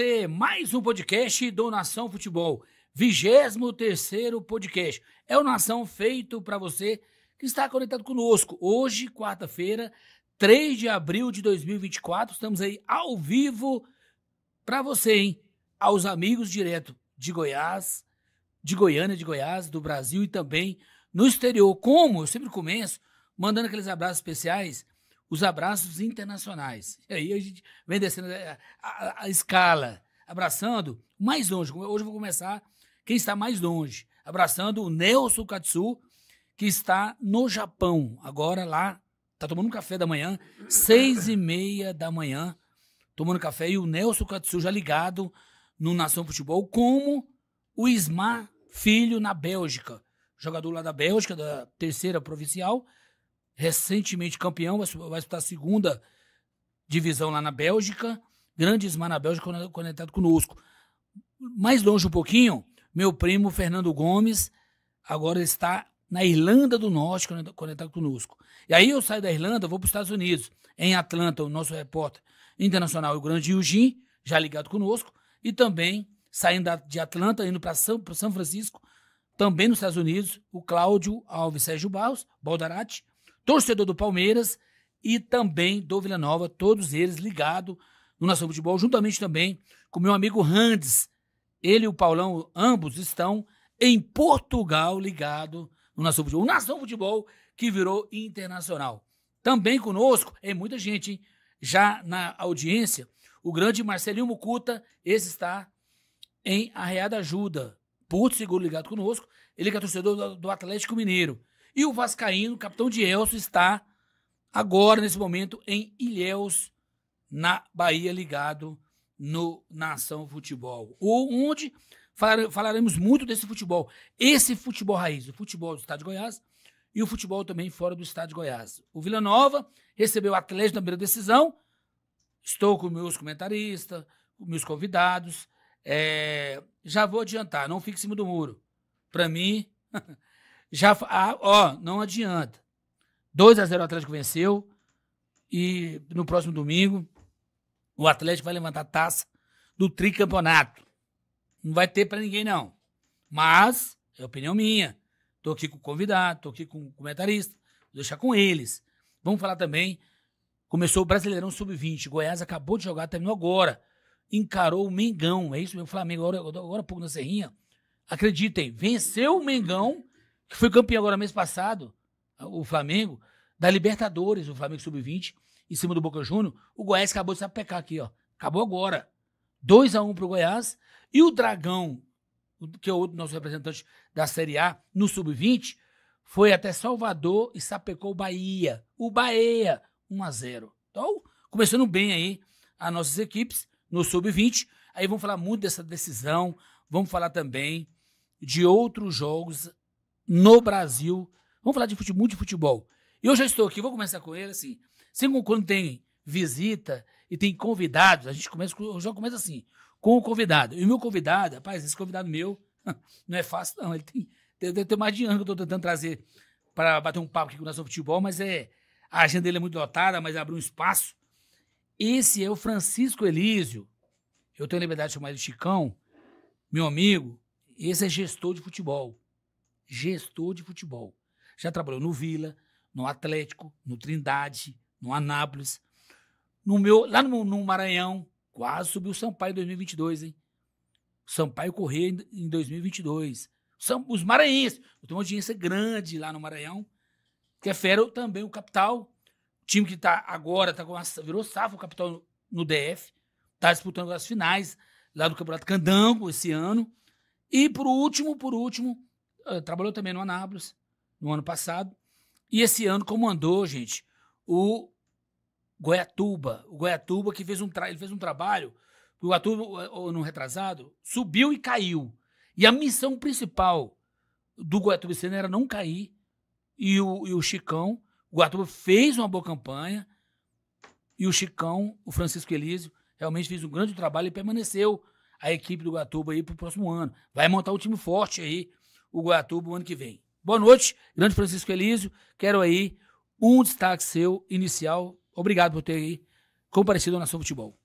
você mais um podcast do Nação Futebol, 23 terceiro podcast. É o Nação feito para você que está conectado conosco. Hoje, quarta-feira, 3 de abril de 2024, estamos aí ao vivo para você, hein? Aos amigos direto de Goiás, de Goiânia, de Goiás, do Brasil e também no exterior. Como eu sempre começo, mandando aqueles abraços especiais os abraços internacionais. E aí a gente vem descendo é, a, a, a escala, abraçando mais longe. Hoje eu vou começar quem está mais longe, abraçando o Nelson Katsu, que está no Japão, agora lá, está tomando um café da manhã, seis e meia da manhã, tomando café, e o Nelson Katsu já ligado no Nação Futebol, como o Ismar Filho na Bélgica, jogador lá da Bélgica, da terceira provincial, recentemente campeão, vai, estar disputar a segunda divisão lá na Bélgica. Grandes Mar na Bélgica conectado conosco. Mais longe um pouquinho, meu primo Fernando Gomes agora está na Irlanda do Norte conectado conosco. E aí eu saio da Irlanda, vou para os Estados Unidos. Em Atlanta, o nosso repórter internacional, o grande Eugene, já ligado conosco. E também, saindo de Atlanta, indo para São, São Francisco, também nos Estados Unidos, o Cláudio Alves Sérgio Barros, Baldarati, torcedor do Palmeiras e também do Vila Nova, todos eles ligados no Nação Futebol, juntamente também com meu amigo Randes. Ele e o Paulão, ambos estão em Portugal ligados no Nação Futebol. O Nação Futebol que virou internacional. Também conosco, é muita gente, hein? já na audiência, o grande Marcelinho Mucuta, esse está em Arreada Ajuda, Porto Seguro ligado conosco, ele que é torcedor do Atlético Mineiro. E o Vascaíno, capitão de Elso, está agora, nesse momento, em Ilhéus, na Bahia, ligado no Nação Futebol. Onde falaremos muito desse futebol. Esse futebol raiz, o futebol do Estado de Goiás e o futebol também fora do Estado de Goiás. O Vila Nova recebeu o Atlético na primeira decisão. Estou com meus comentaristas, com meus convidados. É, já vou adiantar, não fique em cima do muro. Para mim, Já, ah, ó, não adianta. 2 a 0 o Atlético venceu. E no próximo domingo, o Atlético vai levantar a taça do tricampeonato. Não vai ter para ninguém, não. Mas, é opinião minha. Tô aqui com o convidado, tô aqui com o comentarista. Vou deixar com eles. Vamos falar também. Começou o Brasileirão Sub-20. Goiás acabou de jogar, terminou agora. Encarou o Mengão. É isso mesmo, Flamengo. Agora, agora pouco na Serrinha. Acreditem, venceu o Mengão que foi campeão agora mês passado, o Flamengo, da Libertadores, o Flamengo Sub-20, em cima do Boca Júnior, o Goiás acabou de sapecar aqui, ó. Acabou agora. 2 a 1 pro Goiás. E o Dragão, que é outro nosso representante da Série A, no Sub-20, foi até Salvador e sapecou o Bahia. O Bahia, 1 a 0 Então, começando bem aí as nossas equipes no Sub-20. Aí vamos falar muito dessa decisão. Vamos falar também de outros jogos no Brasil. Vamos falar de futebol, de futebol. Eu já estou aqui, vou começar com ele assim. Sempre assim quando tem visita e tem convidados, a gente começa, eu já começa assim, com o convidado. E o meu convidado, rapaz, esse convidado meu, não é fácil não, ele tem, tem, tem mais de ano que eu estou tentando trazer para bater um papo aqui com o nosso futebol, mas é, a agenda dele é muito lotada, mas abriu um espaço. Esse é o Francisco Elísio, eu tenho a liberdade de chamar ele Chicão, meu amigo, esse é gestor de futebol gestor de futebol. Já trabalhou no Vila, no Atlético, no Trindade, no Anápolis. No meu, lá no, no Maranhão, quase subiu o Sampaio em 2022, hein? Sampaio correr em, em 2022. São, os maranhenses, eu tenho uma audiência grande lá no Maranhão, que é fera também o capital. O time que está agora, tá com uma, virou safra o capital no, no DF, está disputando as finais lá do Campeonato Candango esse ano. E por último, por último, ah, trabalhou também no Anápolis no ano passado. E esse ano, comandou gente, o Goiatuba. O Goiatuba que fez um, ele fez um trabalho. O Goiatuba, no retrasado, subiu e caiu. E a missão principal do Goiatuba esse ano era não cair. E o, e o Chicão, o Goiatuba fez uma boa campanha. E o Chicão, o Francisco Elísio, realmente fez um grande trabalho e permaneceu a equipe do Goiatuba aí para o próximo ano. Vai montar um time forte aí o Guatuba o ano que vem. Boa noite, grande Francisco Elísio. Quero aí um destaque seu inicial. Obrigado por ter aí comparecido ao Nação Futebol.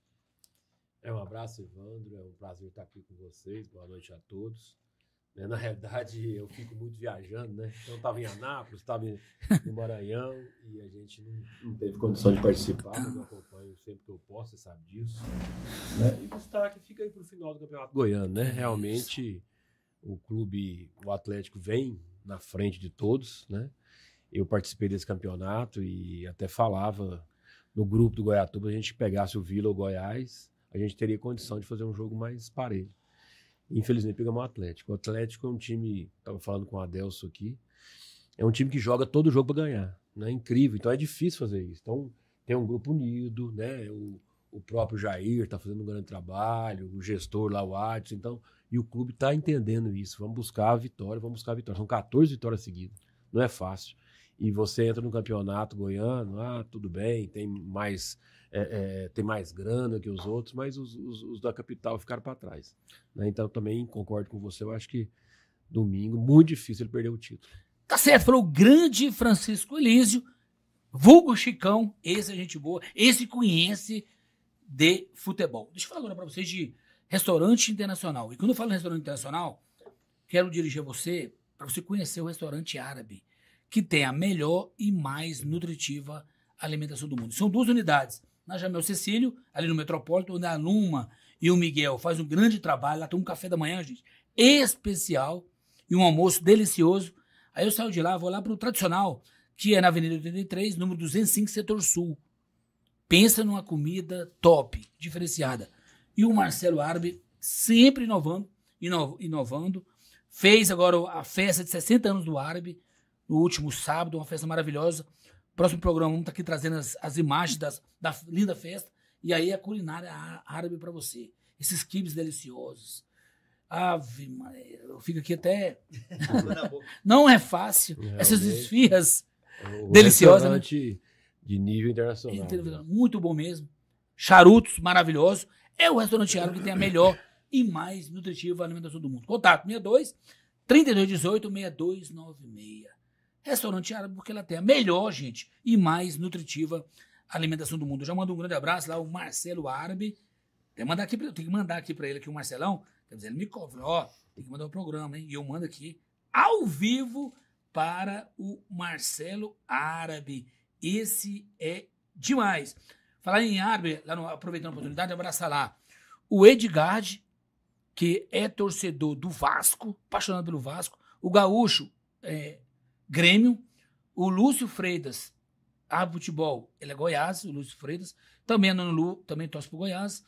É um abraço, Evandro. É um prazer estar aqui com vocês. Boa noite a todos. Né, na realidade, eu fico muito viajando, né? Então, estava em Anápolis, estava no Maranhão e a gente não, não teve condição de participar, mas eu acompanho sempre que eu posso, você sabe disso. Né? E o destaque fica aí para o final do Campeonato Goiano, né? Realmente o clube, o Atlético vem na frente de todos, né? Eu participei desse campeonato e até falava no grupo do Goiatuba, a gente pegasse o Vila ou Goiás, a gente teria condição de fazer um jogo mais parelho. Infelizmente pegamos o Atlético. O Atlético é um time, estava falando com o Adelso aqui, é um time que joga todo jogo para ganhar, né? Incrível, então é difícil fazer isso. Então tem um grupo unido, né? O, o próprio Jair está fazendo um grande trabalho, o gestor lá, o Adson, então e o clube está entendendo isso. Vamos buscar a vitória, vamos buscar a vitória. São 14 vitórias seguidas. Não é fácil. E você entra no campeonato goiano, ah, tudo bem, tem mais é, é, tem mais grana que os outros, mas os, os, os da capital ficaram para trás. Né? Então também concordo com você, eu acho que domingo, muito difícil ele perder o título. Tá certo, falou o grande Francisco Elísio, vulgo Chicão, esse é gente boa, esse conhece de futebol. Deixa eu falar agora para vocês de Restaurante internacional. E quando eu falo restaurante internacional, quero dirigir a você para você conhecer o restaurante árabe, que tem a melhor e mais nutritiva alimentação do mundo. São duas unidades. Na Jamel Cecílio, ali no Metropolitano, onde a Luma e o Miguel fazem um grande trabalho. Lá tem um café da manhã, gente, especial e um almoço delicioso. Aí eu saio de lá, vou lá para o tradicional, que é na Avenida 83, número 205, Setor Sul. Pensa numa comida top, diferenciada. E o Marcelo Árabe sempre inovando, inovando. Fez agora a festa de 60 anos do Árabe, no último sábado, uma festa maravilhosa. Próximo programa, vamos estar tá aqui trazendo as, as imagens das, da linda festa. E aí a culinária árabe para você. Esses quibes deliciosos. Ave Maria, eu fico aqui até. Não é fácil. Realmente, Essas esfirras deliciosas. Né? De nível internacional. Né? Muito bom mesmo. Charutos maravilhosos é o restaurante árabe que tem a melhor e mais nutritiva alimentação do mundo. Contato 62 3218 6296. Restaurante árabe porque ela tem a melhor, gente, e mais nutritiva alimentação do mundo. Eu já mando um grande abraço lá o Marcelo Árabe. Tem que mandar aqui, que mandar aqui para ele aqui o Marcelão, quer tá dizer, ele me cobra, ó, tem que mandar o um programa, hein? E eu mando aqui ao vivo para o Marcelo Árabe. Esse é demais. Falar em árabe, lá no, aproveitando a oportunidade, abraçar lá. O Edgard, que é torcedor do Vasco, apaixonado pelo Vasco. O Gaúcho, é, Grêmio. O Lúcio Freitas, árbitro futebol, ele é Goiás, o Lúcio Freitas. Também é Nono Lu, também torce pro Goiás.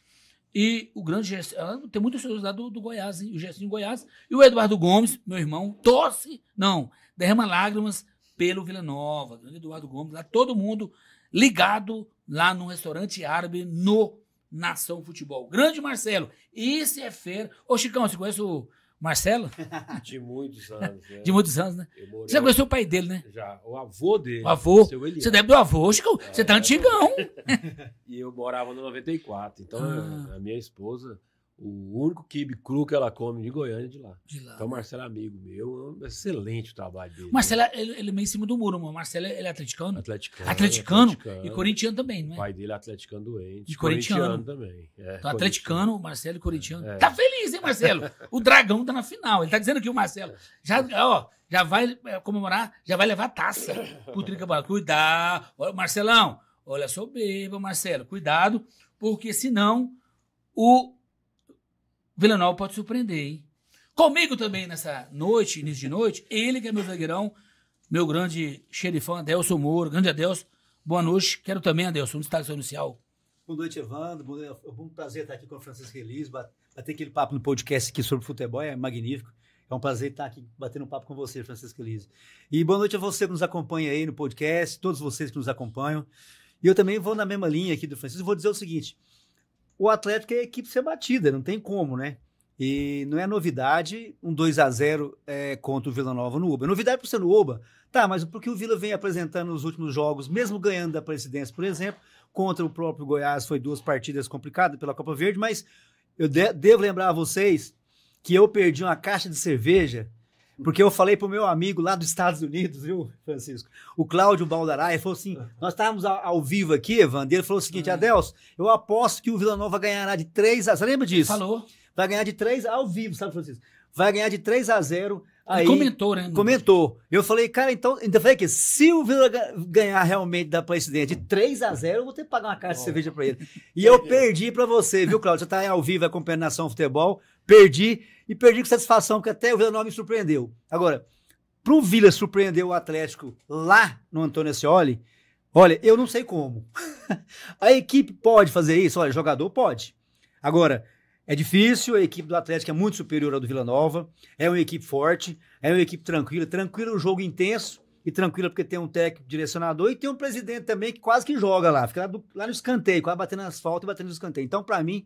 E o grande Gerson, ah, tem muitos torcedores lá do, do Goiás, hein? o Gerson Goiás. E o Eduardo Gomes, meu irmão, torce, não, derrama lágrimas pelo Vila Nova. Eduardo Gomes, lá todo mundo ligado lá no restaurante árabe no Nação Futebol. Grande Marcelo, esse é feira. Ô Chicão, você conhece o Marcelo? De muitos anos. Né? De muitos anos, né? Morei... Você conheceu o pai dele, né? Já, o avô dele. O avô. Você deve do avô, Chicão. É, você tá é, antigão. e eu morava no 94, então ah. a minha esposa o único quibe cru que ela come de Goiânia é de lá. De lá. Então o né? Marcelo é amigo meu, é um excelente o trabalho dele. Marcelo, ele, ele é meio em cima do muro, mano. Marcelo, ele é atleticano? Atleticano. Atleticano, atleticano. e corintiano também, não é? O pai dele é atleticano doente. E corintiano. corintiano também. É, então, atleticano, Marcelo e corintiano. É, é. Tá feliz, hein, Marcelo? o dragão tá na final. Ele tá dizendo que o Marcelo já, ó, já vai é, comemorar, já vai levar taça pro Tricampeonato. Cuidado. Marcelão, olha só beba, Marcelo. Cuidado, porque senão o Vila Nova pode surpreender, hein? Comigo também nessa noite, início de noite, ele que é meu zagueirão, meu grande xerifão Adelson Moura. Grande Adelson, boa noite. Quero também, Adelson, um destaque inicial. Boa noite, Evandro. Bom, é um prazer estar aqui com o Francisco Elis, bater aquele papo no podcast aqui sobre futebol, é magnífico. É um prazer estar aqui batendo um papo com você, Francisco Elise. E boa noite a você que nos acompanha aí no podcast, todos vocês que nos acompanham. E eu também vou na mesma linha aqui do Francisco. Vou dizer o seguinte: o Atlético é a equipe ser batida, não tem como, né? E não é novidade um 2 a 0 é, contra o Vila Nova no Uba. É novidade para ser no Uba? Tá, mas porque o Vila vem apresentando nos últimos jogos, mesmo ganhando da presidência, por exemplo, contra o próprio Goiás, foi duas partidas complicadas pela Copa Verde, mas eu de devo lembrar a vocês que eu perdi uma caixa de cerveja porque eu falei pro meu amigo lá dos Estados Unidos, viu, Francisco? O Cláudio Baldarai falou assim: nós estávamos ao, vivo aqui, Evandro, ele falou o seguinte: é. Adelso, eu aposto que o Vila Nova ganhará de 3 a 0. Lembra disso? Falou. Vai ganhar de 3 ao vivo, sabe, Francisco? Vai ganhar de 3 a 0. Aí, ele comentou, né? Comentou. Eu falei, cara, então. Então falei que se o Vila ganhar realmente da Presidente de 3 a 0 eu vou ter que pagar uma caixa oh. de cerveja para ele. E eu perdi para você, viu, Cláudio? Você tá aí ao vivo acompanhando Nação Futebol. Perdi e perdi com satisfação, porque até o Vila Nova me surpreendeu. Agora, para o Vila surpreender o Atlético lá no Antônio Ascioli, olha, eu não sei como. a equipe pode fazer isso, olha, jogador pode. Agora, é difícil, a equipe do Atlético é muito superior à do Vila Nova, é uma equipe forte, é uma equipe tranquila, tranquila, um jogo intenso, e tranquila porque tem um técnico direcionador e tem um presidente também que quase que joga lá, fica lá, do, lá no escanteio, quase batendo asfalto e batendo no escanteio. Então, para mim,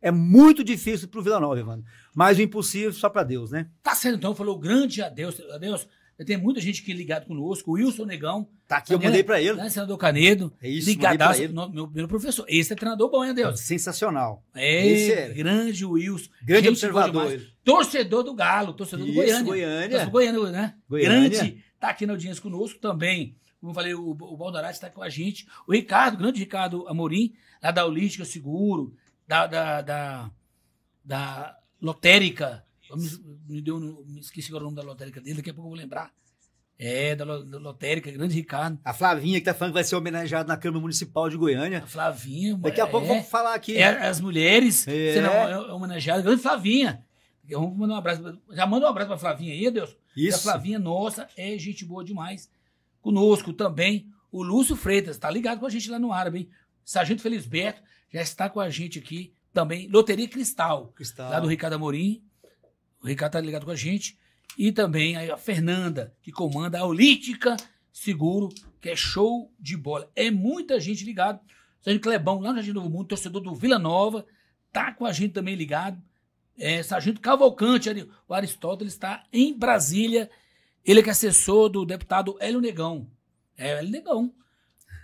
é muito difícil para o Vila Nova, Evandro. Mas o impossível só para Deus, né? Tá certo. então, falou grande adeus. Adeus. Tem muita gente aqui ligado conosco. O Wilson Negão. Tá aqui, eu mandei para ele. Né, senador Canedo. É isso, ligadaço ele. Meu, meu professor. Esse é treinador bom, hein, Deus? É sensacional. É, Esse é. grande Wilson. Grande observador. Torcedor do Galo, torcedor isso, do Goiânia. Goiânia. Goiânia, né? Goiânia. Grande. Tá aqui na audiência conosco também. Como eu falei, o, o Baldorati está com a gente. O Ricardo, o grande Ricardo Amorim, lá da Olística, Seguro, da, da, da, da lotérica. Me, deu, me esqueci agora o nome da lotérica dele, daqui a pouco eu vou lembrar. É, da, lotérica, grande Ricardo. A Flavinha, que tá falando que vai ser homenageada na Câmara Municipal de Goiânia. A Flavinha, Daqui a é, pouco vamos falar aqui. É, as mulheres é. serão é homenageadas. Grande Flavinha. Vamos mandar um abraço. Já manda um abraço pra Flavinha aí, Deus. Isso. a Flavinha, nossa, é gente boa demais. Conosco também o Lúcio Freitas, tá ligado com a gente lá no Árabe, hein? Sargento Felisberto já está com a gente aqui também. Loteria Cristal, Cristal. lá do Ricardo Amorim. O Ricardo está ligado com a gente. E também a Fernanda, que comanda a Olítica Seguro, que é show de bola. É muita gente ligado. Sérgio Clebão, lá no Jardim Novo Mundo, torcedor do Vila Nova, tá com a gente também ligado. É, Sargento Cavalcante, o Aristóteles está em Brasília. Ele é que é assessor do deputado Hélio Negão. É, Hélio Negão.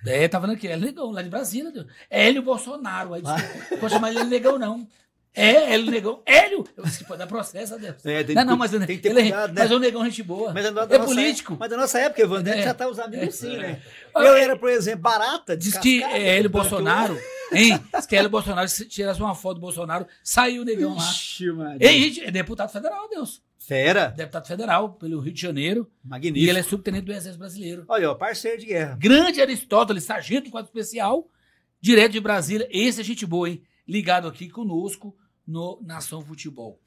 É, tava tá aqui, é negão, lá de Brasília. Deus. É Hélio Bolsonaro. Aí disse, pode chamar ele negão, não. É, Hélio Negão. Hélio! Eu disse que pode dar processo a Deus. É, tem, não, não, mas, tem que ter ele, é cuidado, né? mas o Negão a é gente boa. Mas é, é político. Mas da nossa época, Evandro, é. já tá os amigos sim, né? Eu era, por exemplo, barata. Diz que é Hélio Bolsonaro. Hein? Diz que Hélio Bolsonaro, se tirasse uma foto do Bolsonaro, saiu o Negão Ixi, lá. Ixi, Ei, gente, é deputado federal, Deus. Fera. Deputado federal pelo Rio de Janeiro. Magnífico. E ele é subtenente do Exército Brasileiro. Olha, ó, parceiro de guerra. Grande Aristóteles, sargento do quadro especial, direto de Brasília. Esse é gente boa, hein? Ligado aqui conosco no Nação Futebol.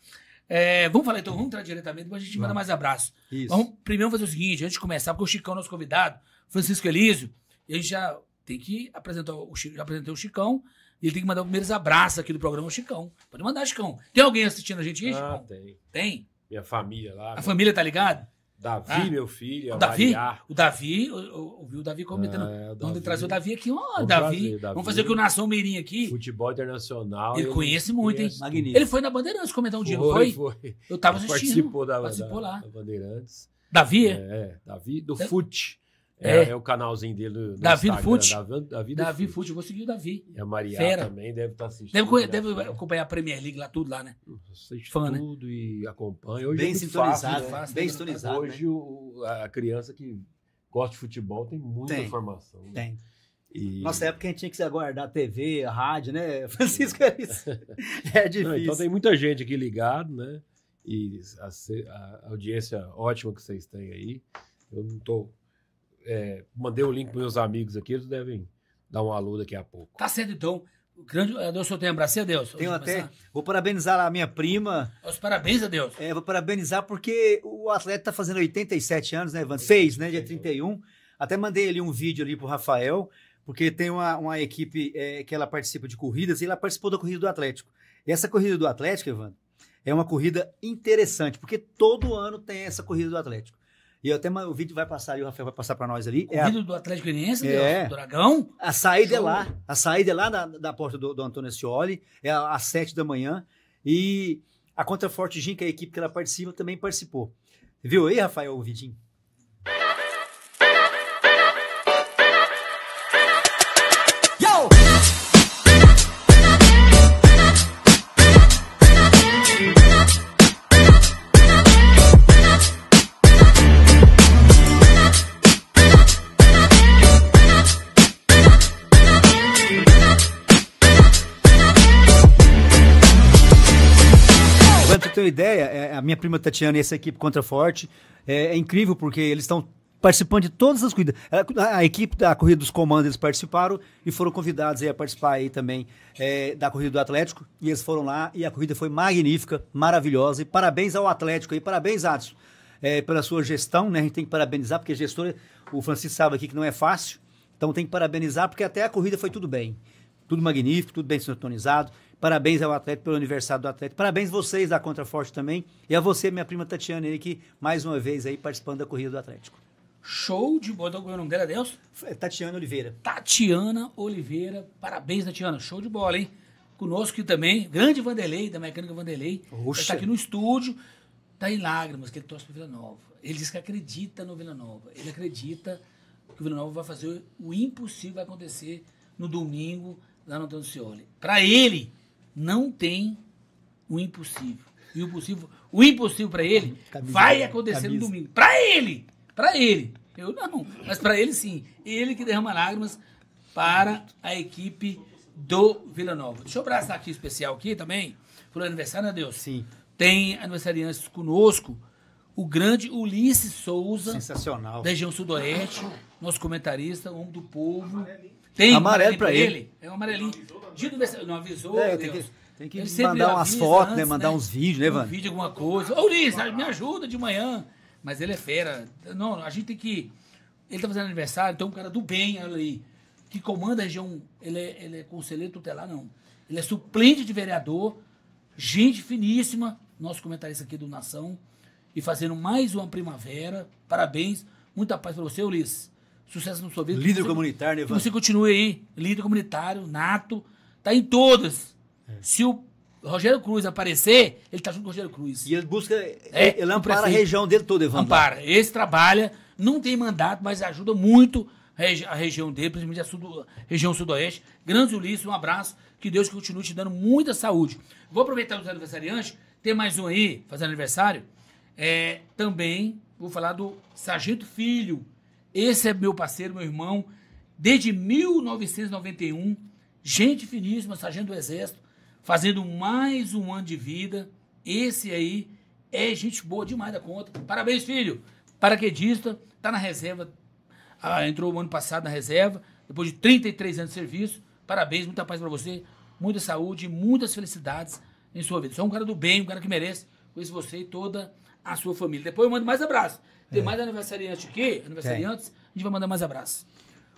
É, vamos falar então, vamos entrar diretamente, depois a gente manda mais abraços. Isso. Vamos primeiro fazer o seguinte, antes de começar, porque o Chicão é nosso convidado, Francisco Elísio, ele já tem que apresentar o Chicão, o Chicão, ele tem que mandar os primeiros abraços aqui do programa o Chicão. Pode mandar, Chicão. Tem alguém assistindo a gente aí, ah, Tem. Tem? minha família lá. A família tá ligada? Davi, ah, meu filho. O Davi? O Davi, ouviu o Davi comentando. É, Vamos trazer o Davi aqui, ó. Oh, Davi, Davi, Vamos fazer que o Nação Meirinho aqui. Futebol internacional. Ele conhece muito, hein? Magnífico. Ele foi na Bandeirantes comentar um foi, dia, não foi? Foi. Eu tava assistindo. Participou da, participou da, lá. da Bandeirantes. Davi? É, é Davi do então, Fute. É, é, é o canalzinho dele no Davi Fute. Davi, Davi, Fute, eu vou seguir o Davi. E a Maria Fera. também deve estar tá assistindo. Deve, né? deve acompanhar a Premier League lá, tudo lá, né? Hum, Fã, né? tudo né? e acompanha. Hoje bem é sintonizado, fácil, né? bem né? sintonizado. Hoje né? o, a criança que gosta de futebol tem muita tem, informação. Né? Tem. E... Nossa época a gente tinha que aguardar TV, rádio, né? Francisco, é isso. É então difícil. Não, então tem muita gente aqui ligado, né? E a, a audiência ótima que vocês têm aí. Eu não estou é, mandei o link para meus amigos aqui, eles devem dar um alô daqui a pouco. Tá certo, então. É, o senhor tenho um abraço, é Deus. Tenho até. Vou parabenizar a minha prima. Os parabéns, a Deus. É, vou parabenizar porque o atleta está fazendo 87 anos, né, Ivan? Fez, né? Dia 31. Até mandei ali um vídeo ali pro Rafael, porque tem uma, uma equipe é, que ela participa de corridas e ela participou da corrida do Atlético. E essa corrida do Atlético, Ivan, é uma corrida interessante, porque todo ano tem essa corrida do Atlético. E até o vídeo vai passar e o Rafael vai passar para nós ali. O é vídeo a... do Atlético Goianiense, é, do Dragão. A saída é Show. é lá. A saída é lá da, da porta do, do Antônio Scioli, é às sete da manhã. E a Contraforte Gin, que é a equipe que ela participa, também participou. Viu aí, Rafael, o vidinho? uma ideia, é, a minha prima Tatiana e essa equipe contra é, é incrível porque eles estão participando de todas as corridas. A, equipe da Corrida dos Comandos eles participaram e foram convidados a participar aí também é, da Corrida do Atlético. E eles foram lá e a corrida foi magnífica, maravilhosa. E parabéns ao Atlético e parabéns, Adson, é, pela sua gestão, né? A gente tem que parabenizar, porque gestora, o Francisco sabe aqui que não é fácil. Então tem que parabenizar, porque até a corrida foi tudo bem. Tudo magnífico, tudo bem sintonizado. Parabéns ao atleta pelo aniversário do atleta. Parabéns vocês da Contraforte também. E a você, minha prima Tatiana, aí, que mais uma vez aí participando da corrida do Atlético. Show de bola. O então, nome dela é Deus? É Tatiana Oliveira. Tatiana Oliveira. Parabéns, Tatiana. Show de bola, hein? Conosco aqui também, grande Vanderlei, da Mecânica Vanderlei. Está aqui no estúdio. Está em lágrimas, que ele torce para Vila Nova. Ele diz que acredita no Vila Nova. Ele acredita que o Vila Nova vai fazer o impossível acontecer no domingo lá no Antônio Cioli. Para ele, não tem o impossível. E o possível, o impossível para ele camisa, tá vai acontecer camisa. Tá no domingo. Para ele, para ele. Eu não, mas para ele sim. Ele que derrama lágrimas para a equipe do Vila Nova. Deixa eu abraçar aqui especial aqui também. Foi aniversário, né, Deus? Sim. Tem aniversariantes conosco. O grande Ulisses Souza. Sensacional. Da região Sudoeste. Nosso comentarista, homem do povo. Amarelinho. Tem amarelo para ele. ele. É um amarelinho. Dido desse, não avisou, é, tem que, mandar umas fotos, né? Mandar né? uns vídeos, né, Vânia? Um vídeo, alguma coisa. Ô, Liz, me ajuda de manhã. Mas ele é fera. Não, a gente tem que. Ele tá fazendo aniversário, então um cara do bem aí que comanda a região. Ele é, ele é conselheiro tutelar, não. Ele é suplente de vereador, gente finíssima, nosso comentarista aqui do Nação. E fazendo mais uma primavera. Parabéns. Muita paz para você, Ulisses. Sucesso no sua vida. Líder você, comunitário, Evandro. Você continue aí, líder comunitário, nato, tá em todas. É. Se o Rogério Cruz aparecer, ele tá junto com o Rogério Cruz. E ele busca, é, é ele ampara a região dele toda, Evandro. Ampara. Esse trabalha, não tem mandato, mas ajuda muito a região dele, principalmente a região sudoeste. Grande Ulisses, um abraço. Que Deus continue te dando muita saúde. Vou aproveitar os aniversariantes. Tem mais um aí, fazendo aniversário. É, também vou falar do Sargento Filho. Esse é meu parceiro, meu irmão, desde 1991, gente finíssima, sargento do Exército, fazendo mais um ano de vida. Esse aí é gente boa demais da conta. Parabéns, filho. Paraquedista, tá na reserva, ah, entrou o ano passado na reserva, depois de 33 anos de serviço. Parabéns, muita paz para você, muita saúde, muitas felicidades em sua vida. Só é um cara do bem, um cara que merece. Conheço você e toda a sua família. Depois eu mando mais abraço. Tem é. mais aniversariante aqui, aniversariantes, a gente vai mandar mais abraços.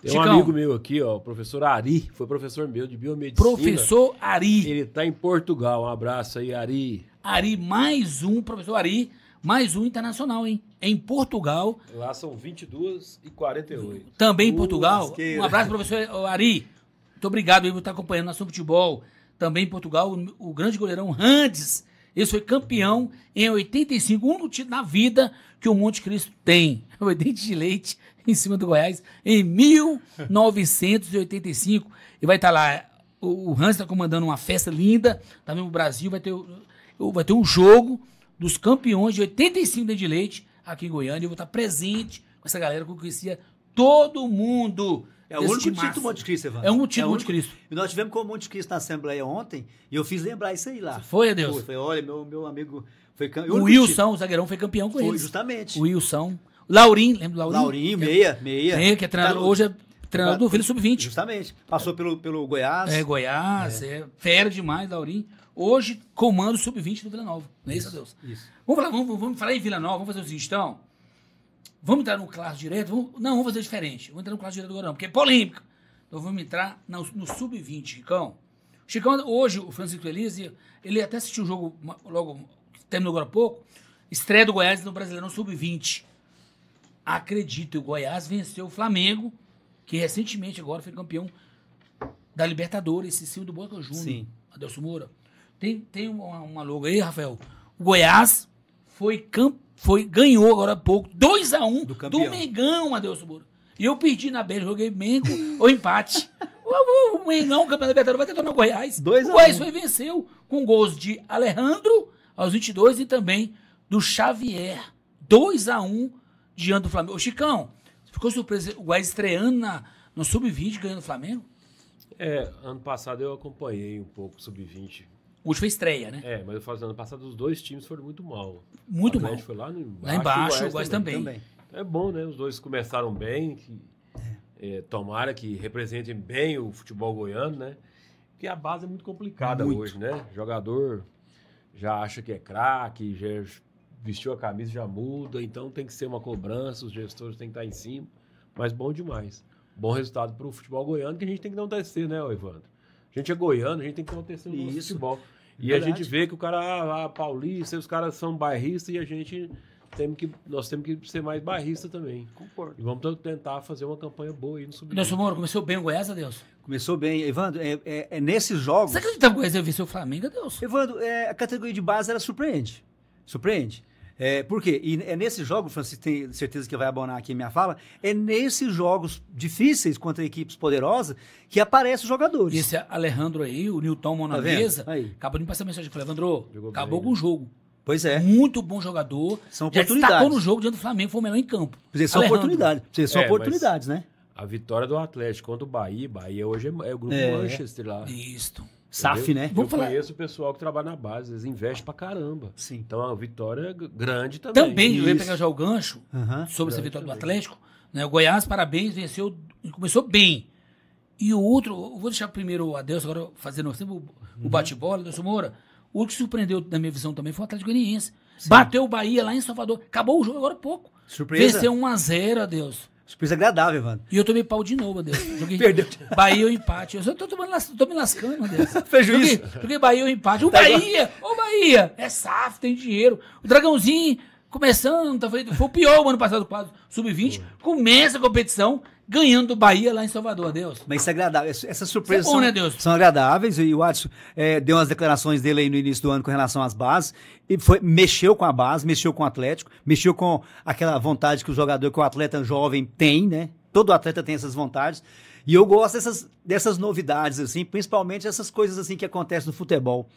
Tem Chicão. um amigo meu aqui, ó, o professor Ari, foi professor meu de biomedicina. Professor Ari. Ele está em Portugal. Um abraço aí, Ari. Ari, mais um, professor Ari, mais um internacional, hein? Em Portugal. Lá são 22 e 48. Também em Portugal. Um abraço, professor Ari. Muito obrigado aí por estar acompanhando nosso futebol. Também em Portugal, o grande goleirão Randes ele foi campeão em 85, o único título na vida que o Monte Cristo tem. O dente de leite em cima do Goiás em 1985. E vai estar tá lá. O, o Hans está comandando uma festa linda. Também o Brasil, vai ter, vai ter um jogo dos campeões de 85 dentes de leite aqui em Goiânia. Eu vou estar tá presente com essa galera que eu conhecia todo mundo. É o único título título Monte Cristo, Evandro. É um título é Monte Cristo. E nós tivemos com o Monte Cristo na Assembleia ontem e eu fiz lembrar isso aí lá. Foi, Deus. Foi, foi olha, meu, meu amigo foi campeão. O Wilson, título. o zagueirão, foi campeão com ele. Foi, eles. justamente. O Wilson. Laurim, lembra do Laurim? Laurim, é meia, meia. Meia, que é treinador, tá hoje é treinador do tá- Vila Sub-20. Justamente. Passou pelo, pelo Goiás. É, Goiás, é. é fera demais, Laurim. Hoje comando o Sub-20 do Vila Nova. Não é isso, Deus? Isso. Vamos falar, vamos, vamos falar em Vila Nova, vamos fazer o seguinte, então. Vamos entrar no clássico direto, Vamos, não, vamos fazer diferente. Vamos entrar no clássico direto do Gorão, porque é polêmica. Então vamos entrar no, no sub-20, Chicão. Chicão, hoje, o Francisco Elise, ele até assistiu o jogo logo, terminou agora há pouco, estreia do Goiás no Brasileirão Sub-20. Acredito, o Goiás venceu o Flamengo, que recentemente agora foi campeão da Libertadores, esse cima do Boca Júnior. Sim. Adelso Moura. Tem, tem uma, uma logo aí, Rafael. O Goiás foi, camp... foi ganhou agora há pouco, 2x1 um, do, do Mengão, Adeus Moro. E eu perdi na Bélgica, joguei Mengo ou empate. O, o, o Mengão, campeão da Libertadores, vai tentar no Goiás. Dois o Goiás um. foi venceu com gols de Alejandro, aos 22, e também do Xavier. 2x1 um, diante do Flamengo. Ô, Chicão, ficou surpreso o Goiás estreando na, no Sub-20 ganhando o Flamengo? É, ano passado eu acompanhei um pouco o Sub-20 Última estreia, né? É, mas eu falo assim, ano passado os dois times foram muito mal. Muito mal. foi lá, no lá embaixo, o Goiás também. também. É bom, né? Os dois começaram bem, que, é. é, tomara que representem bem o futebol goiano, né? Porque a base é muito complicada muito. hoje, né? O jogador já acha que é craque, já vestiu a camisa, já muda, então tem que ser uma cobrança, os gestores têm que estar em cima, mas bom demais. Bom resultado para o futebol goiano que a gente tem que não descer, né, Evandro? A gente é goiano, a gente tem que acontecer o nosso Isso. futebol. E Verdade. a gente vê que o cara, ah, ah, paulista, os caras são bairristas e a gente tem que, nós temos que ser mais barrista também. Concordo. E vamos tentar fazer uma campanha boa aí no sub Nelson Moro, começou bem o Goiás, Adeus? Começou bem. Evandro, é, é, é nesses jogos... Você acredita que o Goiás venceu o Flamengo, Adeus? Evandro, é, a categoria de base, era surpreende. Surpreende. É, por quê? E é nesses jogos, Francisco, tem certeza que vai abonar aqui minha fala, é nesses jogos difíceis contra equipes poderosas que aparecem os jogadores. Esse Alejandro aí, o Nilton Monavesa, tá acabou de me passar mensagem. Falei, Alejandro, Jogou acabou né? com né? o jogo. Pois é. Muito bom jogador. São oportunidades. Já no jogo diante do Flamengo, foi o melhor em campo. Dizer, são oportunidades. são é, oportunidades, né? A vitória do Atlético contra o Bahia, Bahia hoje é, é o grupo é, Manchester lá. Isso. SAF, né? Vamos eu falar... conheço o pessoal que trabalha na base, eles investem pra caramba. Sim. Então a vitória é grande também. Também, Isso. eu ia pegar já o gancho sobre essa vitória também. do Atlético. Né? O Goiás, parabéns, venceu, começou bem. E o outro, vou deixar primeiro o Adeus, agora fazendo sempre assim, o, uhum. o bate-bola, Adeus Moura. O outro que surpreendeu, na minha visão também, foi o Atlético Goianiense. Bateu o Bahia lá em Salvador, acabou o jogo agora há pouco. Surpresa. Venceu 1x0, Adeus. Surpresa é agradável, mano. E eu tomei pau de novo, Deus. Joguei Perdeu. Bahia ou empate. Eu só tô, tomando, tô me lascando, Deus. Fez juízo. Joguei, joguei Bahia ou empate. O tá Bahia! Ô Bahia! É safo, tem dinheiro. O Dragãozinho começando, tá, foi, foi o pior o ano passado, quadro. sub-20. Começa a competição, ganhando Bahia lá em Salvador, Deus. Mas isso é agradável. Essas surpresas é bom, são, né, Deus? são agradáveis. E o Adson é, deu umas declarações dele aí no início do ano com relação às bases. E foi, mexeu com a base, mexeu com o Atlético, mexeu com aquela vontade que o jogador, que o atleta jovem tem, né? Todo atleta tem essas vontades. E eu gosto dessas, dessas novidades, assim, principalmente essas coisas assim que acontecem no futebol.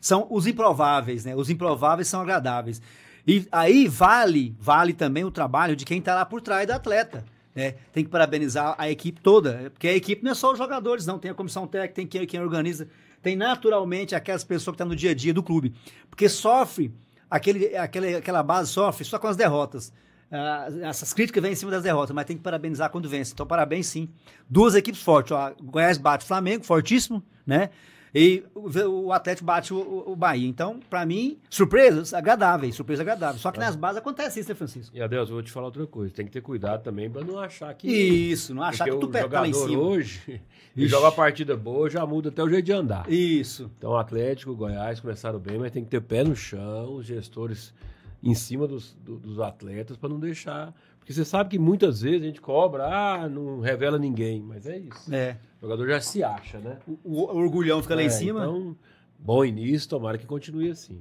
São os improváveis, né? Os improváveis são agradáveis. E aí vale, vale também o trabalho de quem está lá por trás do atleta. Né? tem que parabenizar a equipe toda, porque a equipe não é só os jogadores, não. Tem a comissão técnica, tem quem, quem organiza, tem naturalmente aquelas pessoas que estão tá no dia a dia do clube. Porque sofre, aquele, aquele, aquela base sofre só com as derrotas. Ah, essas críticas vêm em cima das derrotas, mas tem que parabenizar quando vence. Então, parabéns sim. Duas equipes fortes. Ó, Goiás bate Flamengo, fortíssimo, né? E o, o Atlético bate o, o Bahia. Então, para mim, surpresas agradáveis, surpresa agradável. Só que é. nas bases acontece isso, né, Francisco? E, Adeus, vou te falar outra coisa. Tem que ter cuidado também para não achar que... Isso, não achar Porque que tu pega tá lá em cima. hoje, joga a partida boa, já muda até o jeito de andar. Isso. Então, Atlético, Goiás começaram bem, mas tem que ter pé no chão, os gestores em cima dos, do, dos atletas para não deixar porque você sabe que muitas vezes a gente cobra, ah, não revela ninguém, mas é isso. É. O jogador já se acha, né? O, o orgulhão fica lá em é, cima. Então, bom início, tomara que continue assim.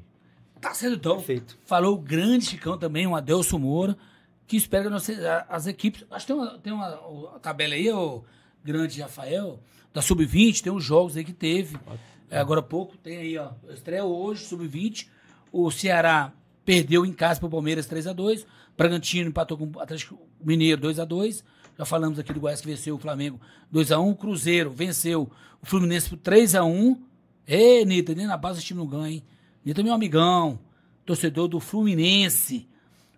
Tá sendo então. feito. Falou o grande Chicão também, um Adelso Moura, que espera que nós, as equipes. Acho que tem uma, tem uma, uma tabela aí, o grande Rafael, da Sub-20, tem uns jogos aí que teve. É, agora há pouco, tem aí, ó. Estreia hoje, Sub-20. O Ceará Perdeu em casa para o Palmeiras 3 a 2 Bragantino empatou com o Atlético Mineiro 2 a 2 Já falamos aqui do Goiás que venceu o Flamengo 2 a 1 O Cruzeiro venceu o Fluminense por 3 a 1 Ê, Nita, nem na base o time não ganha, hein? Nita é meu amigão, torcedor do Fluminense.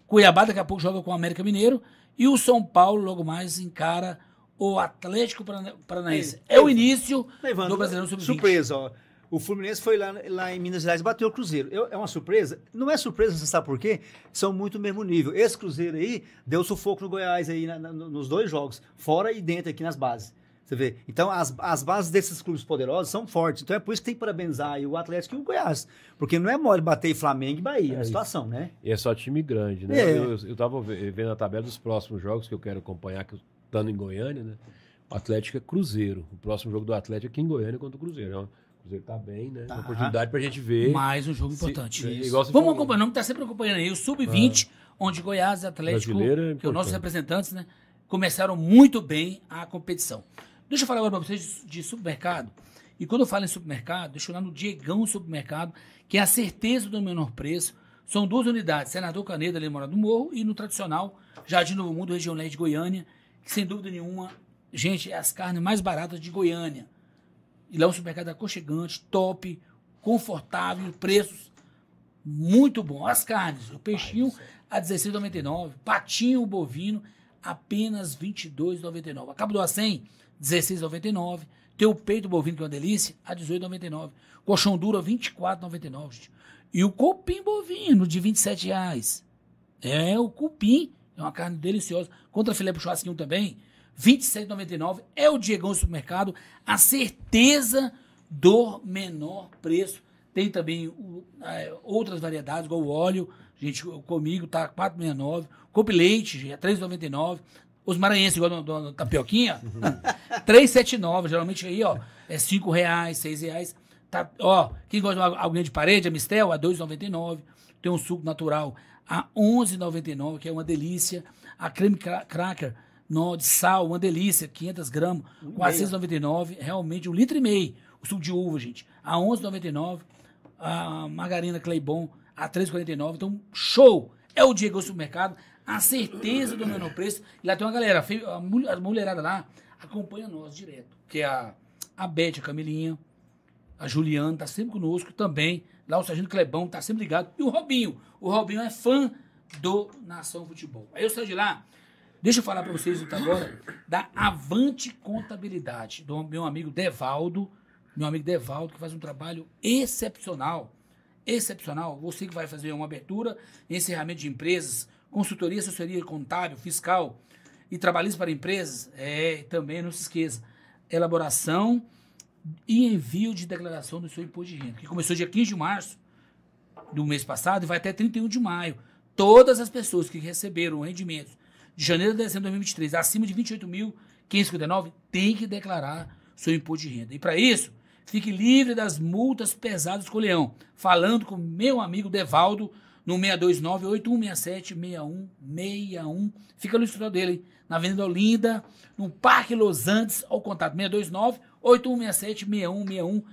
Cuiabá daqui a pouco joga com o América Mineiro. E o São Paulo logo mais encara o Atlético Paranaense. É o início Levando, do Brasileirão Sub-20. Surpresa, ó. O Fluminense foi lá, lá em Minas Gerais, e bateu o Cruzeiro. Eu, é uma surpresa? Não é surpresa, você sabe por quê? São muito mesmo nível. Esse Cruzeiro aí deu sufoco no Goiás aí na, na, nos dois jogos, fora e dentro aqui nas bases. Você vê? Então, as, as bases desses clubes poderosos são fortes. Então, é por isso que tem que parabenizar o Atlético e o Goiás. Porque não é mole bater Flamengo e Bahia, é a é situação, né? E é só time grande, né? É. Eu estava vendo a tabela dos próximos jogos que eu quero acompanhar, que eu, estando em Goiânia, né? O Atlético é Cruzeiro. O próximo jogo do Atlético é aqui em Goiânia contra o Cruzeiro. É uma Cruzeiro tá bem, né? Tá. Uma oportunidade pra gente ver. Mais um jogo se, importante. É, Vamos acompanhar, né? o que tá sempre acompanhando aí, o Sub-20, ah. onde Goiás e Atlético, é que é os nossos representantes, né? Começaram muito bem a competição. Deixa eu falar agora para vocês de, de supermercado. E quando eu falo em supermercado, deixa eu olhar no Diegão Supermercado, que é a certeza do menor preço. São duas unidades, Senador Caneda, ali Morado do Morro, e no tradicional Jardim Novo Mundo, região leste de Goiânia, que sem dúvida nenhuma, gente, é as carnes mais baratas de Goiânia. E lá é um supermercado aconchegante, top, confortável, preços muito bom. As carnes, o peixinho é. a 16,99, patinho bovino apenas 22,99. A cabo do A100, 16,99. teu peito bovino, que é uma delícia, a 18,99. Colchão duro, 24,99. E o cupim bovino, de 27 reais. É, o cupim é uma carne deliciosa. Contra filé pro churrasquinho também, 27,99 é o Diegão Supermercado, a certeza do menor preço. Tem também uh, outras variedades, igual o óleo, gente, comigo tá 4,69. Copo leite, é 3,99. Os maranhenses, igual do, tapioquinha, 3,79. Geralmente aí, ó, é 5 reais, 6 reais. Tá, ó, quem gosta de uma aguinha de parede, a Mistel, é a 2,99. Tem um suco natural a 11,99, que é uma delícia. A creme cracker, no, de sal, uma delícia, 500 gramas, 499, realmente um litro e meio. O suco de uva, gente, a 11,99. A margarina Claybon a 3,49. Então, show! É o Diego Supermercado, a certeza do menor preço. E lá tem uma galera, a mulherada lá acompanha nós direto, que é a, a Beth, a Camilinha, a Juliana, tá sempre conosco também. Lá o Sargento Clebão tá sempre ligado. E o Robinho, o Robinho é fã do Nação Futebol. Aí eu saio de lá, Deixa eu falar para vocês então agora da Avante Contabilidade, do meu amigo Devaldo, meu amigo Devaldo, que faz um trabalho excepcional. Excepcional. Você que vai fazer uma abertura, encerramento de empresas, consultoria, assessoria contábil, fiscal e trabalhista para empresas, é, também não se esqueça, elaboração e envio de declaração do seu imposto de renda, que começou dia 15 de março do mês passado e vai até 31 de maio. Todas as pessoas que receberam rendimentos de janeiro a dezembro de 2023, acima de 28.559, tem que declarar seu imposto de renda. E para isso, fique livre das multas pesadas com o Leão, falando com meu amigo Devaldo no 629-8167-6161. Fica no estudo dele, hein? na Avenida Olinda, no Parque Los Andes, ao contato 629-8167-6161.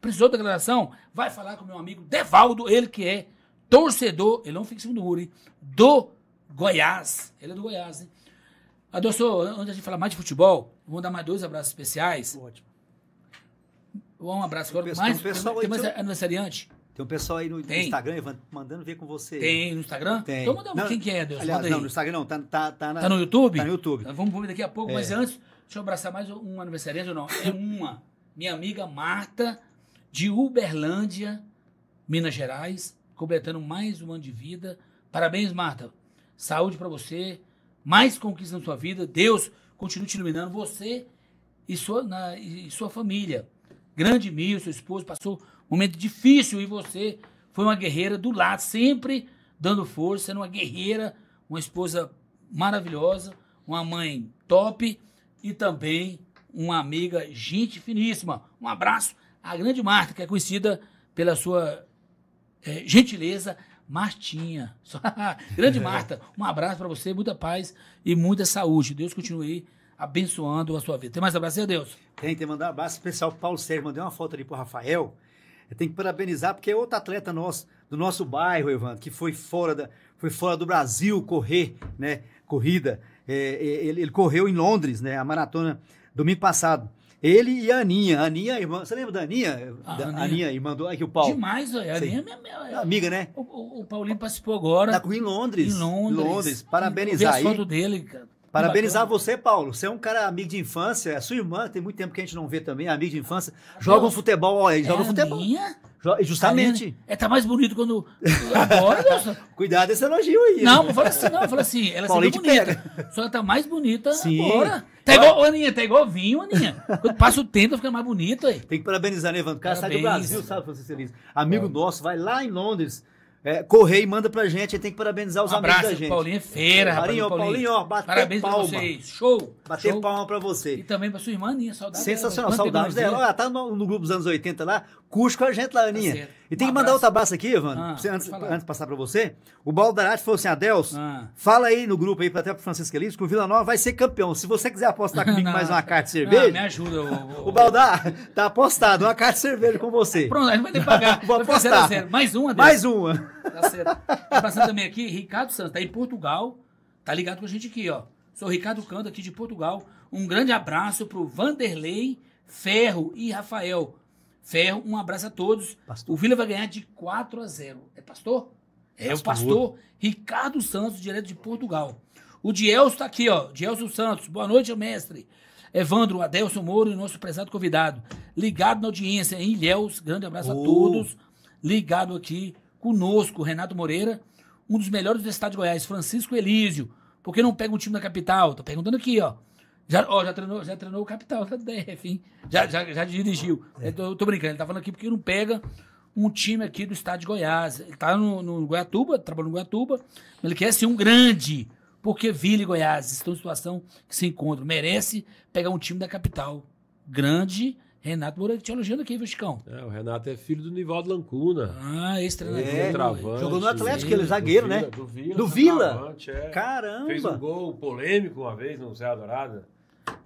Precisou da declaração? Vai falar com meu amigo Devaldo, ele que é torcedor, ele não fica em cima do muro, hein? do Goiás. Ele é do Goiás, né? Adosso, antes de a gente falar mais de futebol, vou mandar mais dois abraços especiais. Ótimo. Um abraço agora. Mais, tem, pessoal tem, tem mais aniversariante? Tem um pessoal aí no, tem. Instagram, Ivan, mandando ver com você. Tem no Instagram? Tem. Então manda não, quem que é, Deus? Aliás, não, no Instagram não, tá, tá, tá, na, tá no YouTube? Tá no YouTube. vamos ver daqui a pouco, é. mas antes, deixa eu abraçar mais um aniversariante ou não? É uma, minha amiga Marta, de Uberlândia, Minas Gerais, completando mais um ano de vida. Parabéns, Marta saúde para você, mais conquistas na sua vida, Deus continue te iluminando, você e sua, na, e sua família. Grande Mil, seu esposo, passou um momento difícil e você foi uma guerreira do lado, sempre dando força, sendo uma guerreira, uma esposa maravilhosa, uma mãe top e também uma amiga, gente finíssima. Um abraço à grande Marta, que é conhecida pela sua é, gentileza Martinha. Grande é. Marta, um abraço para você, muita paz e muita saúde. Deus continue abençoando a sua vida. Tem mais abraço, Deus? Tem, tem mandar um abraço especial pro Paulo Sérgio. Mandei uma foto ali pro Rafael. Tem que parabenizar, porque é outro atleta nosso, do nosso bairro, Evandro, que foi fora, da, foi fora do Brasil correr, né? Corrida. É, é ele, ele correu em Londres, né? A maratona domingo passado. Ele e a Aninha. A Aninha, irmã. Você lembra da Aninha? A ah, da, Aninha. Aninha, irmã do. Aqui, o Paulo. Demais, olha. A Aninha é minha, é amiga, né? O, o, Paulinho participou agora. Tá com em Londres. Em Londres. Londres. Parabenizar aí. foto dele, cara. Parabenizar Bacana. você, Paulo. Você é um cara amigo de infância. é sua irmã, tem muito tempo que a gente não vê também, amigo de infância. Ah, joga um futebol, ó. Joga é futebol. Minha? Justamente. Tá é, tá mais bonito quando. Agora, nossa. Cuidado esse elogio aí. Não, né? não fala assim, não. Fala assim, ela é bonita. Pega. Só ela tá mais bonita Sim. agora. Tá igual, Aninha, tá igual vinho, Aninha. Quando passa o tempo, tá fica mais bonita. Aí. Tem que parabenizar, né, Evandro? O cara Parabéns. sai do Brasil, sabe, Francisco Feliz? Amigo nosso, vai lá em Londres. É, correr e manda pra gente, tem que parabenizar os um amigos da gente. Paulinho é feira, rapaz. Paulinho, Paulinho, ó, bateu Parabéns palma. Pra vocês. Show! bater palma pra você. E também pra sua irmã, Aninha, saudade Sensacional, dela. saudade dela. Ela tá no, no, grupo dos anos 80 lá, curso com a gente lá, tá Aninha. Tá e tem um que mandar outro abraço aqui, Ivan. Ah, antes, antes de passar para você, o Baldarate falou assim: Adeus, ah. fala aí no grupo aí, até pro Francisco Elias, que o Vila Nova vai ser campeão. Se você quiser apostar comigo não, mais uma carta de cerveja. Não, me ajuda. O, o Baldar, tá apostado, uma carta de cerveja com você. Pronto, a gente vai ter que pagar. Vou apostar. Zero zero. Mais uma, Adeus. Mais uma. Tá certo. Tá passando também aqui, Ricardo Santos, tá em Portugal. Tá ligado com a gente aqui, ó. Sou Ricardo Canto, aqui de Portugal. Um grande abraço pro Vanderlei, Ferro e Rafael. Ferro, um abraço a todos. Pastor. O Vila vai ganhar de 4 a 0. É pastor? É pastor. o pastor Ricardo Santos, direto de Portugal. O Dielso está aqui, ó. Dielso Santos. Boa noite, mestre. Evandro, Adelson Moro e nosso prezado convidado. Ligado na audiência, em Ilhéus. Grande abraço oh. a todos. Ligado aqui conosco, Renato Moreira. Um dos melhores do estado de Goiás, Francisco Elísio. Por que não pega um time da capital? Tô perguntando aqui, ó. Já, ó, já, treinou, já treinou o capital tá da hein? Já, já, já dirigiu. É. Eu tô, tô, brincando, ele tá falando aqui porque não pega um time aqui do estado de Goiás. Ele tá no, no Goiatuba, trabalha no Goiatuba, mas ele quer ser um grande, porque Vila e Goiás estão em situação que se encontram. Merece pegar um time da capital grande. Renato Moura te elogiando aqui, viu, Chicão? É, o Renato é filho do Nivaldo Lancuna. Ah, esse é treinador. É, travante, jogou no Atlético, ele é zagueiro, do Vila, né? Do Vila. Do Vila? Travante, é. Caramba! Fez um gol polêmico uma vez no Zé Dourada.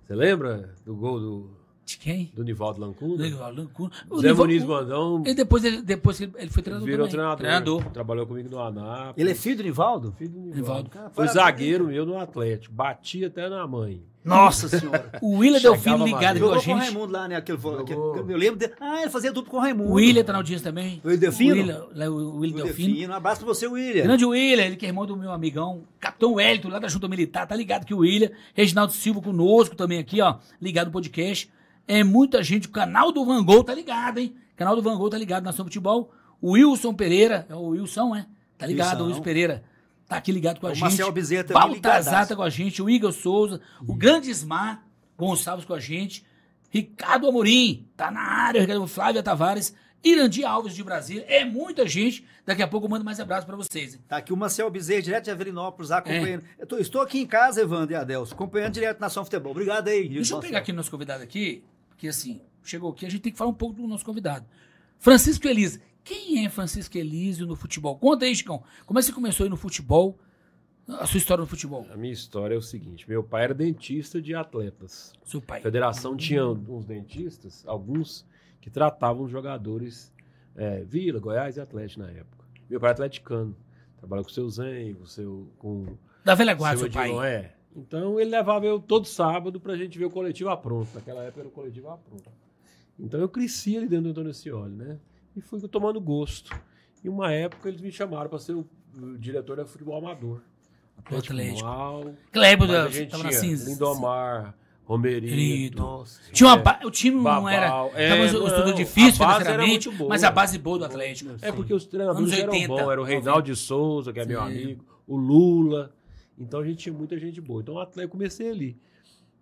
Você lembra do gol do de quem? Do Nivaldo Lancuno. Nivaldo Lancuno. O Zé Nivaldo, Muniz Mandão. E depois, ele, depois ele foi treinador. Virou treinador, treinador. Trabalhou comigo no Anápolis. Ele é filho do Nivaldo? Filho do Nivaldo. Nivaldo. Cara, foi zagueiro meu no Atlético. Batia até na mãe. Nossa senhora. O William Delfino ligado com a gente. com o Raimundo lá, né? Aquele, aquele, eu lembro. dele. ah, ele fazia duplo com o Raimundo. O William tá na audiência também. O William Delfino? O William, né, o William Delfino. Delfino. Um abraço pra você, William. Grande William, ele que é irmão do meu amigão, Capitão Wellington, lá da Junta Militar. Tá ligado que o William. Reginaldo Silva conosco também aqui, ó. Ligado no podcast. É muita gente. O canal do Van Gogh tá ligado, hein? O canal do Van Gogh tá ligado na São Futebol. O Wilson Pereira, é o Wilson, é? Tá ligado, Wilson, Wilson Pereira tá aqui ligado com a o gente. Marcel Bezerra também tá com a gente, o Igor Souza, uhum. o Grande Ismar Gonçalves com a gente, Ricardo Amorim, tá na área, o Flávia Tavares, Irandi Alves de Brasília, é muita gente. Daqui a pouco eu mando mais abraços para vocês. Hein? Tá aqui o Marcel Bezerra, direto de Avelinópolis, é. acompanhando. É. Tô, estou aqui em casa, Evandro e Adelso, acompanhando direto na São Futebol. Obrigado aí. Deixa eu pegar aqui o nosso convidado aqui, que assim, chegou aqui, a gente tem que falar um pouco do nosso convidado. Francisco Elisa, quem é Francisco Elísio no futebol? Conta aí, Chicão. Como é que você começou aí no futebol? A sua história no futebol? A minha história é o seguinte: meu pai era dentista de atletas. Seu pai. A federação tinha uns dentistas, alguns que tratavam jogadores é, Vila, Goiás e Atlético na época. Meu pai é atleticano. trabalhava com o seu Zen, com o seu. Com da velha guarda, seu, seu pai. É. Então ele levava eu todo sábado pra gente ver o coletivo apronto. Naquela época era o coletivo apronto. Então eu cresci ali dentro do Antônio Cioli, né? e fui tomando gosto. E uma época eles me chamaram para ser o, diretor da futebol amador. Atlético. Atlético. Mal, Kleber, da, tava na cinza. Lindomar, Romerito. É, tinha uma ba... O time Babal, não era. É, tava um estudo difícil financeiramente, mas a base boa do Atlético. É assim, porque os treinadores 80, eram bons. Era o Reinaldo de Souza, que é sim. meu amigo, o Lula. Então a gente tinha muita gente boa. Então o Atlético comecei ali.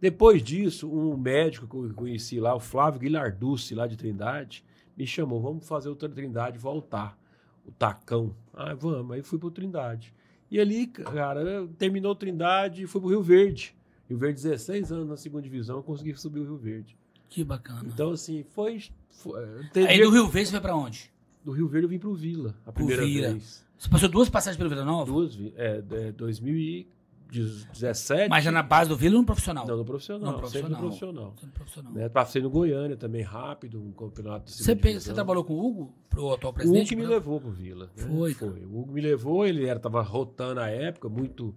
Depois disso, um médico que eu conheci lá, o Flávio Guilharducci, lá de Trindade, me chamou, vamos fazer o Trindade voltar, o tacão. Ah, vamos, aí fui pro Trindade. E ali, cara, terminou o Trindade e fui pro Rio Verde. Rio Verde, 16 anos na segunda divisão, eu consegui subir o Rio Verde. Que bacana. Então, assim, foi. foi aí do Rio Verde você foi pra onde? Do Rio Verde eu vim pro Vila, a primeira Vila. vez. Você passou duas passagens pelo Vila Nova? Duas, é, é 2004. 17. Mas já é na base do Vila ou no profissional. Não, no profissional. Não, profissional. Sempre no profissional. Sempre profissional. Né? Passei no Goiânia também, rápido, um campeonato de você, pensa, você trabalhou com o Hugo, pro atual presidente? O Hugo me não? levou pro Vila. Né? Foi. Foi. O Hugo me levou, ele era, tava rotando a época, muito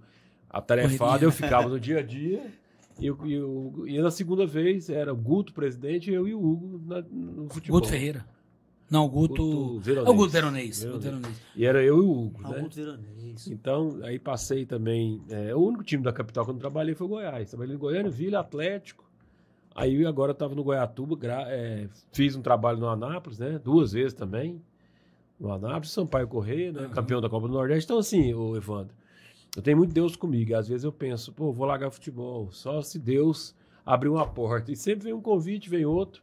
atarefado, Correria. eu ficava no dia a dia. E, eu, e, eu, e na segunda vez era o Guto, presidente, eu e o Hugo na, no futebol. Guto Ferreira. Não, o Guto. Guto Veronese. Guto Veronese. E era eu e o Hugo. Ah, né? Guto Então, aí passei também. É, o único time da capital que eu não trabalhei foi o Goiás. Trabalhei em Goiânia, Vila, Atlético. Aí agora estava no Goiatuba, gra, é, fiz um trabalho no Anápolis, né? Duas vezes também. No Anápolis, Sampaio Correia, né? Uhum. Campeão da Copa do Nordeste. Então, assim, o Evandro, eu tenho muito Deus comigo. Às vezes eu penso, pô, vou largar futebol. Só se Deus abrir uma porta. E sempre vem um convite, vem outro.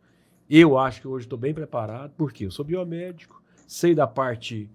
Eu acho que hoje estou bem preparado, porque eu sou biomédico, sei da parte.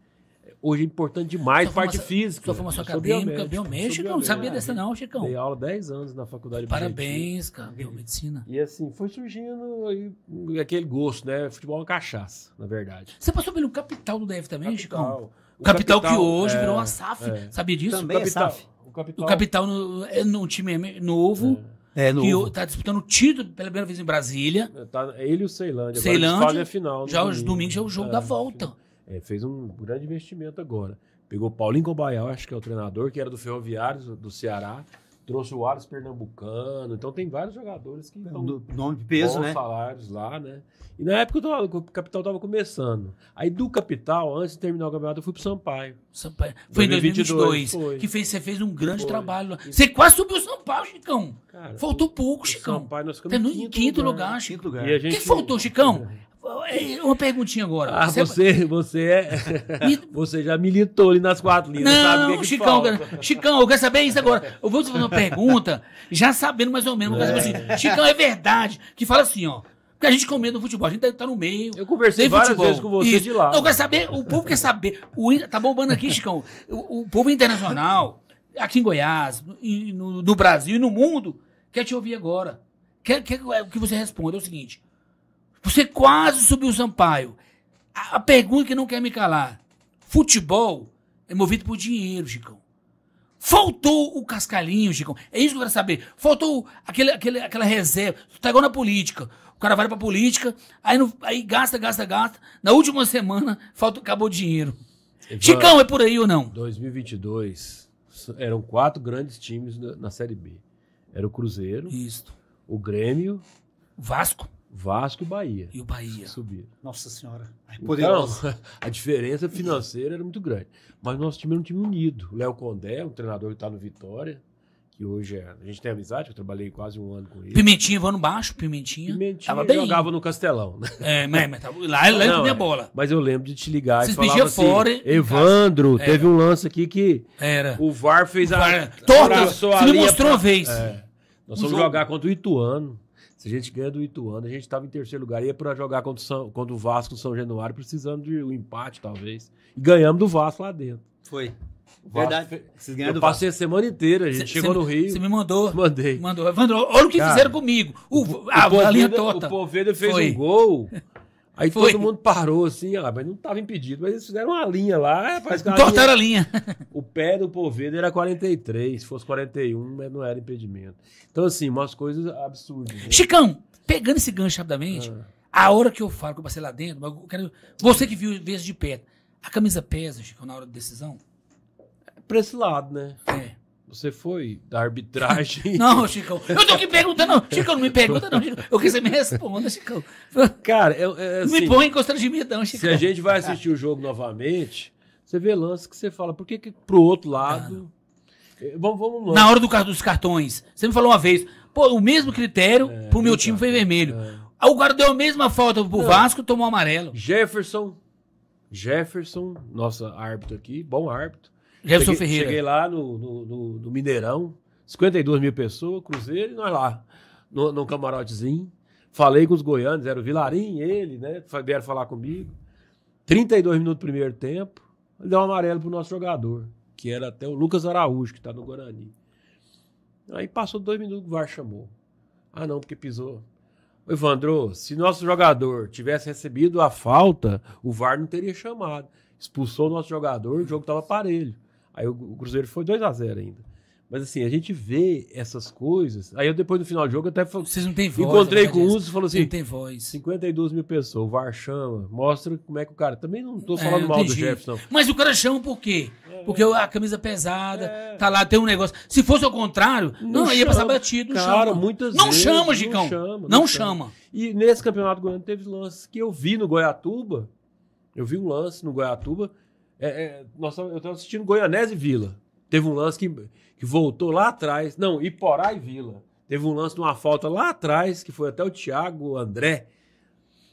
Hoje é importante demais, sua parte formação, física. Sua formação acadêmica, biomédico não sabia dessa não, Chicão. Dei aula 10 anos na faculdade Parabéns, cara, biomedicina. E assim, foi surgindo aí, aquele gosto, né? Futebol é cachaça, na verdade. Você passou pelo capital do DF também, capital. Chicão? O capital, capital, que hoje é, virou a SAF. É. Sabia disso? Também é o capital, é SAF. O capital, o capital no, é no time é novo. É é, que está disputando o título pela primeira vez em Brasília. É, tá, ele e o Ceilândia. Ceilândia, a final já domingo. os domingos é o jogo é, da volta. É, fez um grande investimento agora. Pegou Paulinho Cobaial, acho que é o treinador, que era do Ferroviário, do Ceará. Trouxe o Ares Pernambucano. Então tem vários jogadores que é estão. nome de peso, né? salários lá, né? E na época tava, o Capital estava começando. Aí do Capital, antes de terminar o campeonato, eu fui pro Sampaio. Sampaio. Foi em 2022. 2022 foi. Que fez, você fez um grande foi. trabalho lá. Você quase subiu o Sampaio, Chicão. Cara, faltou pouco, Chicão. Sampaio, nós ficamos em quinto, quinto lugar, lugar Chico. faltou, Chicão? Uma perguntinha agora. Ah, você, você, você é. Você já militou ali nas quatro linhas. Não, né? sabe é não, que Chicão, que Chicão, eu quero saber isso agora. Eu vou te fazer uma pergunta, já sabendo mais ou menos. É. Assim, Chicão, é verdade. Que fala assim, ó. Porque a gente comendo no futebol, a gente tá no meio. Eu conversei várias futebol. vezes com você Isso. de lá. Eu quero né? saber, o povo quer saber. O, tá bombando aqui, Chicão. O, o povo internacional, aqui em Goiás, no, no, Brasil e no mundo, quer te ouvir agora. Quer, quer é, que você responda. É o seguinte: você quase subiu o Sampaio. A, a pergunta que não quer me calar. Futebol é movido por dinheiro, Chicão. Faltou o cascalhinho, Chicão. É isso que eu quero saber. Faltou aquele, aquele, aquela reserva. tá igual na política. O cara vai pra política, aí, não, aí gasta, gasta, gasta. Na última semana, falta, acabou o dinheiro. Então, Chicão, é por aí ou não? 2022, eram quatro grandes times na, na Série B. Era o Cruzeiro. O Grêmio. Vasco. Vasco e Bahia. E o Bahia. Subiram. Nossa Senhora. É poderoso. Então, a diferença financeira era muito grande. Mas nosso time era um time unido. Léo Condé, um treinador que está no Vitória, que hoje é, a gente tem amizade, eu trabalhei quase um ano com ele. Pimentinha voando baixo, Pimentinha. Pimentinha tava bem... jogava no Castelão. Né? É, mas, mas tava, lá ele lembra minha é. bola. Mas eu lembro de te ligar Vocês e falava assim, fora, Evandro, era. teve um lance aqui que era. o VAR fez o VAR, a... Torta, você me mostrou pra, vez. É, nós fomos jogar contra o Ituano. Se a gente ganha do Ituano, a gente estava em terceiro lugar, ia para jogar contra o, São, contra o Vasco São Januário, precisando de um empate, talvez. E ganhamos do Vasco lá dentro. Foi. Verdade. eu passei a semana inteira, a gente cê, chegou cê, no Rio. Você me mandou. Mandei. Mandou. Evandro, olha o que Cara, fizeram comigo. O, o, a o Poveda, torta. O Poveda fez Foi. um gol Aí Foi. todo mundo parou assim, ó, ah, mas não estava impedido. Mas eles fizeram uma linha lá. cortaram que Tortaram linha, a linha. O pé do Poveda era 43, se fosse 41, mas não era impedimento. Então, assim, umas coisas absurdas. Né? Chicão, pegando esse gancho rapidamente, ah. a hora que eu falo que eu passei lá dentro, eu quero... você que viu vezes de perto, a camisa pesa, Chicão, na hora da decisão? para esse lado, né? É. Você foi da arbitragem. não, Chicão. Eu tô perguntar, perguntando. Chicão, não me pergunta, não. Chicão. Eu quero que você me responda, Chicão. Cara, eu, é, é assim, me põe em constrangimento, Chicão. Se a gente vai assistir o jogo novamente, você vê lance que você fala, por que, que pro outro lado. Ah. Vamos, vamos lá. Na hora do, dos cartões, você me falou uma vez, pô, o mesmo critério é, pro meu é, time foi vermelho. É. O guarda deu a mesma falta pro não. Vasco, tomou amarelo. Jefferson. Jefferson, nosso árbitro aqui, bom árbitro Jefferson cheguei, Ferreira. Cheguei lá no, no, no, no Mineirão, 52 mil pessoas, Cruzeiro, e nós lá, no, num camarotezinho. Falei com os goianos, era o Vilarim, ele, né? Vieram falar comigo. 32 minutos do primeiro tempo, deu um amarelo pro nosso jogador, que era até o Lucas Araújo, que tá no Guarani. Aí passou dois minutos, o VAR chamou. Ah, não, porque pisou. O Evandro, se nosso jogador tivesse recebido a falta, o VAR não teria chamado. Expulsou o nosso jogador, o jogo tava parelho. Aí o, Cruzeiro foi 2 a 0 ainda. Mas assim, a gente vê essas coisas. Aí eu depois no final do jogo até falo, Vocês não têm voz. Encontrei né, com o Uso e falou assim: não tem voz. 52 mil pessoas, o VAR chama, mostra como é que o cara. Também não tô falando é, mal do Jefferson. Mas o cara chama por quê? É. porque a camisa pesada, é. tá lá, tem um negócio. Se fosse ao contrário, não, não ia passar batido, não cara, chama. Muitas não vezes, chama, Gicão. Não chama. Não, não chama. chama. E nesse campeonato goiano teve lances que eu vi no Goiatuba. Eu vi um lance no Goiatuba é, é, nós, eu estava assistindo Goianese e Vila. Teve um lance que, que voltou lá atrás. Não, Iporá e Vila. Teve um lance de uma falta lá atrás, que foi até o Thiago André.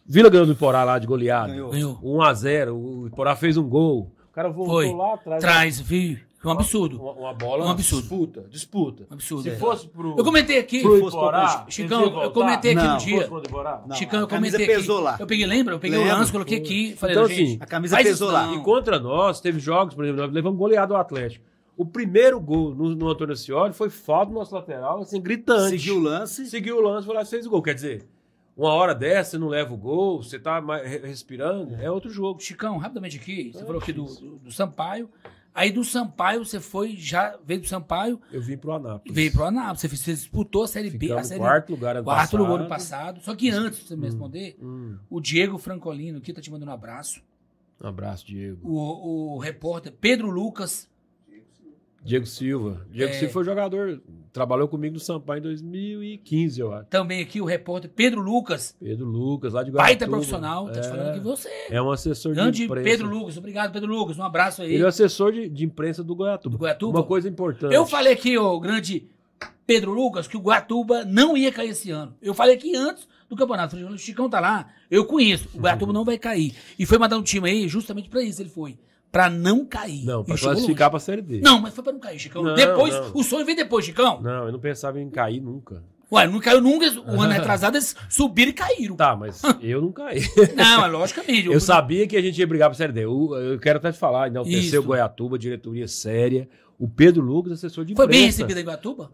Vila ganhou do Iporá lá de goleado Ganhou. 1 a 0 O Iporá fez um gol. O cara voltou foi. lá atrás. Traz, vi. Um absurdo. Uma, uma bola. Um absurdo. Disputa, disputa. Um absurdo. Se é. fosse pro. Eu comentei aqui. Pro Iporá, Chicão, eu comentei aqui no dia. Chicão, eu comentei aqui. Lá. Eu peguei, lembra? Eu peguei lembra? o lance, coloquei aqui. Então, falei, então, assim, a camisa pesou lá. E contra nós, teve jogos, por exemplo, nós levamos goleado ao Atlético. O primeiro gol no, no Antônio Ascioli foi falta do nosso lateral, assim, gritante. Seguiu o lance. Seguiu o lance, foi lá e fez o gol. Quer dizer, uma hora dessa, você não leva o gol, você tá respirando, é, é outro jogo. Chicão, rapidamente aqui, você é, falou aqui do, do, do Sampaio. Aí do Sampaio você foi, já veio do Sampaio. Eu vim pro Anápolis. Veio pro Anápolis. Você, você disputou a Série B, a Série quarto lugar ano quarto passado. lugar ano passado. Só que antes de você me hum, responder, hum, hum. o Diego Francolino aqui tá te mandando um abraço. Um abraço, Diego. O, o repórter Pedro Lucas Diego Silva. Diego é... Silva foi jogador, trabalhou comigo no Sampaio em 2015, eu acho. Também aqui o repórter Pedro Lucas. Pedro Lucas, lá de Guaratuba. Baita profissional, é... tá te é. falando que você. É, é um assessor Grande de imprensa. Pedro Lucas, obrigado Pedro Lucas, um abraço aí. Ele é assessor de, de imprensa do Goiatuba. Do Goiatuba. Uma coisa importante. Eu falei aqui, o grande Pedro Lucas, que o Guatuba não ia cair esse ano. Eu falei aqui antes do campeonato. Falei, o Chicão tá lá, eu conheço. O Guatuba uhum. não vai cair. E foi mandar um time aí justamente para isso, ele foi. Pra não cair. Não, pra é classificar pra Série D. Não, mas foi pra não cair, Chicão. Não, depois, não. o sonho veio depois, Chicão. Não, eu não pensava em cair nunca. Ué, não caiu nunca. O ano atrasado eles subiram e caíram. Tá, mas eu não caí. Não, é logicamente. Eu, eu sabia que a gente ia brigar pra Série D. Eu, eu quero até te falar, enalteceu Goiatuba, diretoria séria. O Pedro Lucas, assessor de Foi bem recebido em Goiatuba?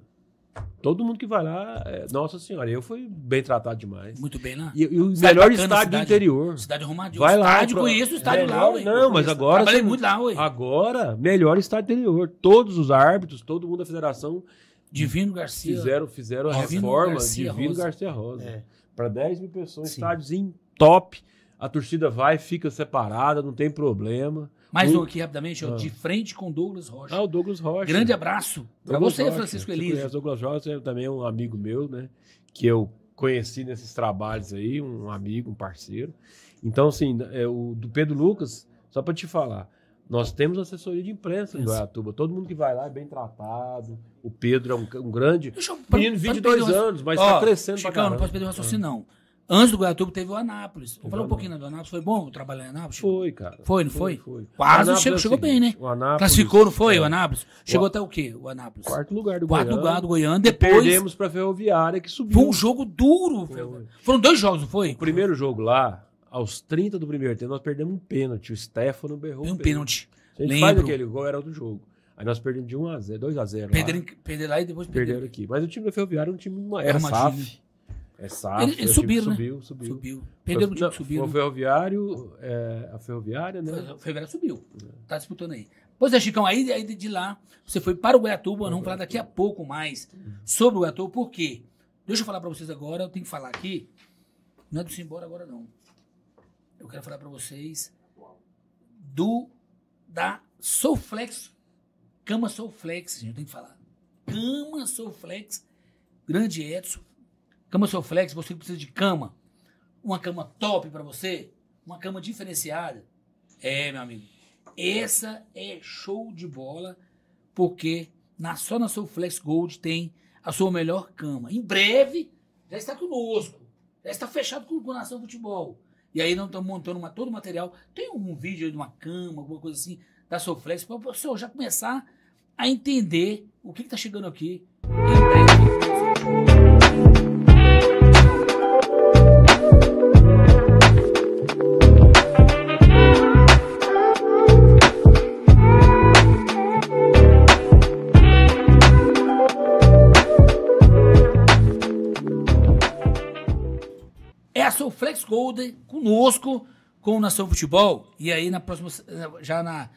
Todo mundo que vai lá, é, nossa senhora, eu fui bem tratado demais. Muito bem, né? E, e o cidade melhor bacana, estádio cidade, do interior. Cidade arrumadinha. Vai lá. Estádio, pra... conheço o estádio é, lá, ué. Não, mas agora... Trabalhei muito lá, ué. Agora, melhor estádio interior. Todos os árbitros, todo mundo da federação... Divino Garcia. Fizeram, fizeram a reforma Garcia Divino Rosa. Garcia Rosa. É. Para 10 mil pessoas, estádios em top. A torcida vai, fica separada, não tem problema. Mais um aqui rapidamente, ó, ah. de frente com Douglas Rocha. Ah, o Douglas Rocha. Grande abraço para você, Rocha, Francisco Elias. O Douglas Rocha é também um amigo meu, né? Que eu conheci nesses trabalhos aí, um amigo, um parceiro. Então, assim, é, o do Pedro Lucas, só para te falar, nós temos assessoria de imprensa em Goiatuba. Todo mundo que vai lá é bem tratado. O Pedro é um, um grande. Deixa eu, menino, 22 anos, mas está crescendo Chicano, pra não posso perder o raciocínio, ah. não. Antes do Goiatuba teve o Anápolis. Vou falar um pouquinho né, do Anápolis. Foi bom trabalhar em Anápolis? Foi, cara. Foi, não foi? Foi. foi. Quase chegou, é chegou bem, né? O Anápolis. Classificou, não foi? É. O Anápolis. Chegou o... até o quê? O Anápolis. Quarto lugar do Quarto Goiânia. Quarto lugar do Goiânia. Depois. Perdemos para a Ferroviária, que subiu. Foi um jogo duro, foi. Ferroviária. Foram dois jogos, não foi? O primeiro jogo lá, aos 30 do primeiro tempo, nós perdemos um pênalti. O Stefano berrou. um pênalti. Se a gente Lembro. faz aquele gol, era outro jogo. Aí nós perdemos de 1 a 0, 2 a 0 Perderam lá, perderam lá e depois perderam. perderam aqui. Mas o time da Ferroviária é um time, uma, era SAF. É SAF, ele, ele né? subiu, subiu. Subiu. Perdeu o subiu. O né? ferroviário, é, a ferroviária, né? O ferroviário subiu. Tá disputando aí. Pois é, Chicão, aí, aí de lá você foi para o Goiatuba, nós vamos falar daqui a pouco mais sobre o Goiatuba, por quê? Deixa eu falar para vocês agora, eu tenho que falar aqui, não é do Simbora agora não. Eu quero falar para vocês do, da Soulflex, Cama Soulflex, gente, eu tenho que falar. Cama Soulflex, grande Edson, Cama Soflex, você precisa de cama. Uma cama top para você, uma cama diferenciada. É, meu amigo. Essa é show de bola, porque na, só na Soflex Gold tem a sua melhor cama. Em breve, já está conosco. Já está fechado com o Nação Futebol. E aí não estamos montando uma, todo o material. Tem um vídeo de uma cama, alguma coisa assim, da Soflex, para o senhor já começar a entender o que está chegando aqui. E Holder conosco com o Nação Futebol. E aí, na próxima, eh, já na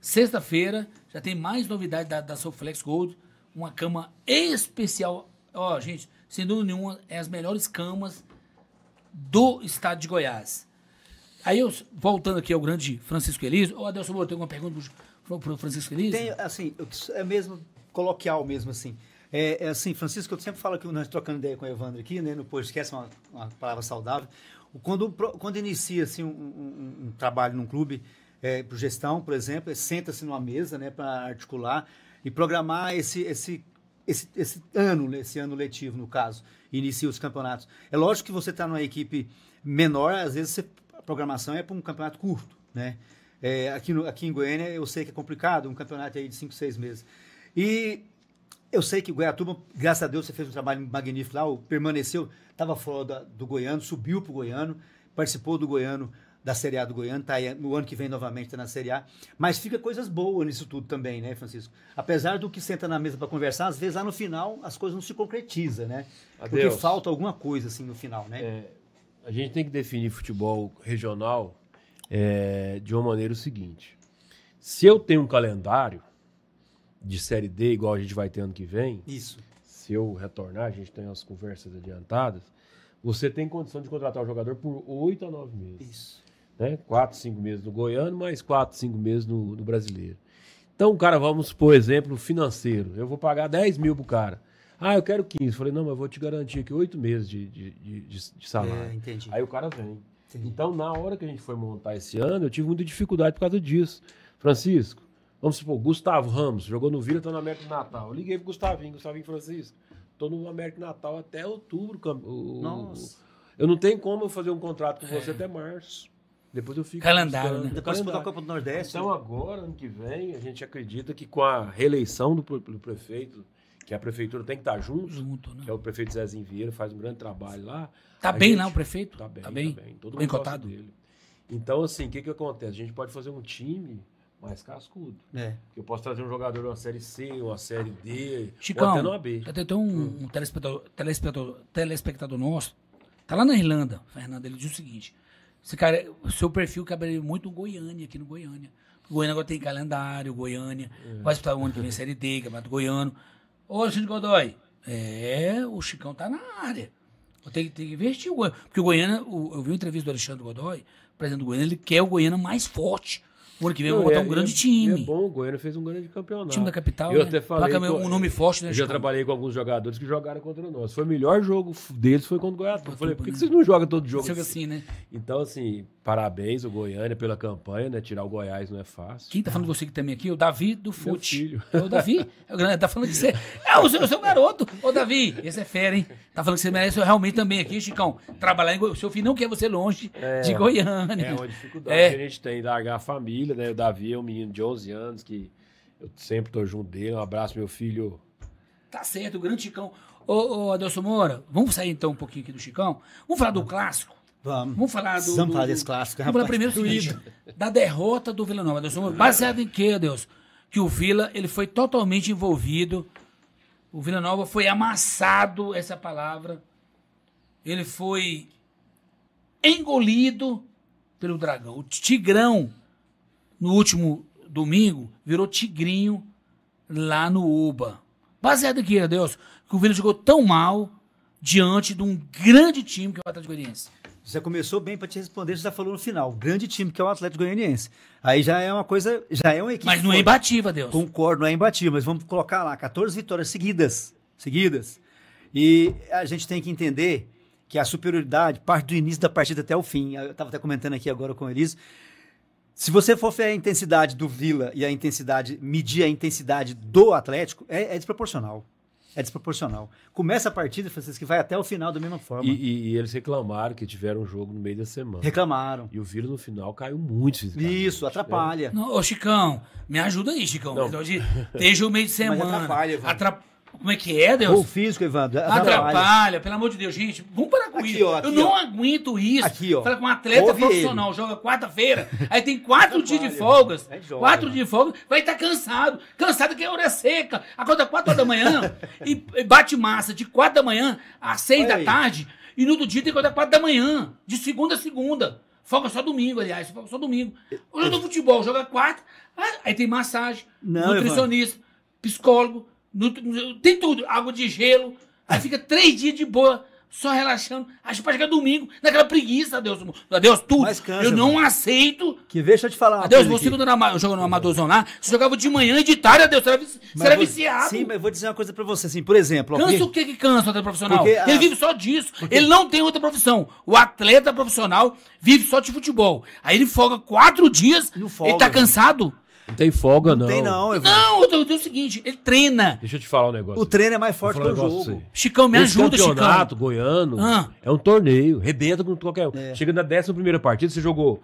sexta-feira, já tem mais novidade da, da Soflex Gold. Uma cama especial. Ó, oh, gente, sem dúvida nenhuma, é as melhores camas do estado de Goiás. Aí, eu, voltando aqui ao grande Francisco Elísio. Ô, oh, Adelson Moura, tem alguma pergunta para o Francisco Elísio? Tem, assim, é mesmo coloquial mesmo, assim. É, é, assim, Francisco, eu sempre falo que nós trocando ideia com o Evandro aqui, né, no podcast, uma, uma palavra saudável. Quando, quando inicia assim, um, um, um trabalho num clube, é, por gestão, por exemplo, é, senta-se numa mesa né, para articular e programar esse, esse, esse, esse ano, né, esse ano letivo, no caso, inicia os campeonatos. É lógico que você está numa equipe menor, às vezes você, a programação é para um campeonato curto. Né? É, aqui, no, aqui em Goiânia eu sei que é complicado, um campeonato aí de 5, 6 meses. E eu sei que Goiatuba, graças a Deus, você fez um trabalho magnífico lá, permaneceu, estava fora da, do Goiano, subiu para o Goiano, participou do Goiano, da Série A do Goiano, tá aí, no ano que vem novamente está na Série A. Mas fica coisas boas nisso tudo também, né, Francisco? Apesar do que senta na mesa para conversar, às vezes lá no final as coisas não se concretizam, né? Adeus. Porque falta alguma coisa assim no final, né? É, a gente tem que definir futebol regional é, de uma maneira o seguinte. Se eu tenho um calendário, de Série D, igual a gente vai ter ano que vem. Isso. Se eu retornar, a gente tem as conversas adiantadas. Você tem condição de contratar o jogador por oito a nove meses. Isso. Né? Quatro, cinco meses no Goiano, mais quatro, cinco meses no, no brasileiro. Então, cara, vamos por exemplo financeiro. Eu vou pagar 10 mil pro cara. Ah, eu quero 15. Falei, não, mas eu vou te garantir aqui oito meses de, de, de, de salário. É, entendi. Aí o cara vem. Entendi. Então, na hora que a gente foi montar esse ano, eu tive muita dificuldade por causa disso. Francisco, Vamos supor, Gustavo Ramos, jogou no Vila, tá no América do Natal. Eu liguei pro Gustavinho, Gustavinho Francisco. Assim, tô no América do Natal até outubro. O, Nossa. Eu não tenho como eu fazer um contrato com você é. até março. Depois eu fico. Calendário, né? Depois disputar Copa do Nordeste. Então, agora, ano que vem, a gente acredita que com a reeleição do, do prefeito, que a prefeitura tem que estar tá junto, junto né? que é o prefeito Zezinho Vieira, faz um grande trabalho lá. Tá bem gente, lá o prefeito? Tá bem, tá bem. Tá bem. Todo bem cotado. Dele. Então, assim, o que, que acontece? A gente pode fazer um time mais cascudo. É. Eu posso trazer um jogador de uma série C, ou uma série D, Chicão, ou até numa B. Até tem um, um telespectador, telespectador, telespectador nosso, tá lá na Irlanda, Fernando, ele diz o seguinte: esse cara, seu perfil caberia muito no Goiânia, aqui no Goiânia. O Goiânia agora tem calendário, Goiânia, é. vai disputar o ano que vem série D, que é do goiano. Ô, Cid Godoy, é, o Chicão tá na área. Tem, tem que investir o Goiânia. Porque o Goiânia, o, eu vi uma entrevista do Alexandre Godoy, presidente do Goiânia, ele quer o Goiânia mais forte o ano que vem botar é, um é, grande é, time. É bom, o Goiânia fez um grande campeonato. Time da capital. Eu né? até falei. com, um nome forte, né? Eu já trabalhei com alguns jogadores que jogaram contra nós. Foi o melhor jogo deles, foi contra o Goiás. Eu falei, por que, vocês não jogam todo jogo é assim? assim? né? Então, assim, parabéns ao Goiânia pela campanha, né? Tirar o Goiás não é fácil. Quem tá falando de você que também aqui? É o Davi do Fute. É o Davi. tá falando que você. É o seu, o seu garoto. Ô, Davi, esse é fera, hein? Tá falando que você merece realmente também aqui, Chicão. Trabalhar em Goiânia. O seu filho não quer você longe é, de Goiânia. É uma dificuldade que a gente tem, largar a família família, né? O Davi é um menino de 11 anos que eu sempre tô junto dele. Um abraço, meu filho. Tá certo, o grande Chicão. Ô, ô Adelson Moura, vamos sair então um pouquinho aqui do Chicão? Vamos falar do clássico? Vamos. Vamos falar do. Vamos falar desse clássico, rapaz. Vamos falar primeiro do seguinte, da derrota do Vila Nova. Adelson Moura, baseado em quê, Adelson? Que o Vila ele foi totalmente envolvido. O Vila Nova foi amassado, essa é palavra. Ele foi engolido pelo dragão. O Tigrão no último domingo, virou tigrinho lá no Uba. Baseado aqui, Deus, que o Vila jogou tão mal diante de um grande time que é o Atlético Goianiense. Você começou bem para te responder, você já tá falou no final. Grande time que é o Atlético Goianiense. Aí já é uma coisa, já é uma equipe. Mas não é imbatível, Deus. Concordo, não é imbatível, mas vamos colocar lá 14 vitórias seguidas, seguidas. E a gente tem que entender que a superioridade parte do início da partida até o fim. Eu estava até comentando aqui agora com o Elise se você for ver a intensidade do Vila e a intensidade, medir a intensidade do Atlético, é, é desproporcional. É desproporcional. Começa a partida, Francisco, que vai até o final da mesma forma. E, e, e, eles reclamaram que tiveram um jogo no meio da semana. Reclamaram. E o Vila no final caiu muito. Isso, atrapalha. Né? Não, ô, Chicão, me ajuda aí, Chicão. Não. Hoje, desde o meio de semana. Mas atrapalha, velho. atrapalha como é que é, Deus? O físico, Evandro. É atrapalha. atrapalha. pelo amor de Deus, gente. Vamos parar com aqui, isso. Ó, aqui, eu não ó. aguento isso. Aqui, ó. Fala com um atleta Ouve profissional, ele. joga quarta-feira, aí tem quatro dias de folgas. É quatro né? dias de folga, vai estar tá cansado. Cansado que a é hora é seca. Acorda quatro horas da manhã e bate massa de quatro da manhã às seis Olha da aí. tarde. E no outro dia tem que acordar quatro da manhã, de segunda a segunda. Folga só domingo, aliás, folga só domingo. Joga eu do futebol, joga quatro, aí tem massagem, não, nutricionista, Evandro. psicólogo no, no, tem tudo, água de gelo. Aí fica três dias de boa, só relaxando. Acho que chegar domingo, naquela preguiça, Deus Deus tudo. Mas cansa, eu não mano. aceito. Que deixa eu te falar. Deus você quando eu no Amadorzão lá, você jogava de manhã e de tarde, Deus você era, você mas era vou, viciado. Sim, mas vou dizer uma coisa pra você, assim, por exemplo. Cansa o que que cansa o atleta profissional? Porque, ele a... vive só disso, porque... ele não tem outra profissão. O atleta profissional vive só de futebol. Aí ele folga quatro dias, tá folga, ele tá cansado. Não tem folga, não. Não tem, não. Não, eu tenho é o seguinte: ele treina. Deixa eu te falar um negócio. O treino é mais forte que o jogo. Chicão, me Esse ajuda, Chicão. campeonato goiano ah. é um torneio. Rebenta com qualquer um. É. Chega na décima primeira partida, você jogou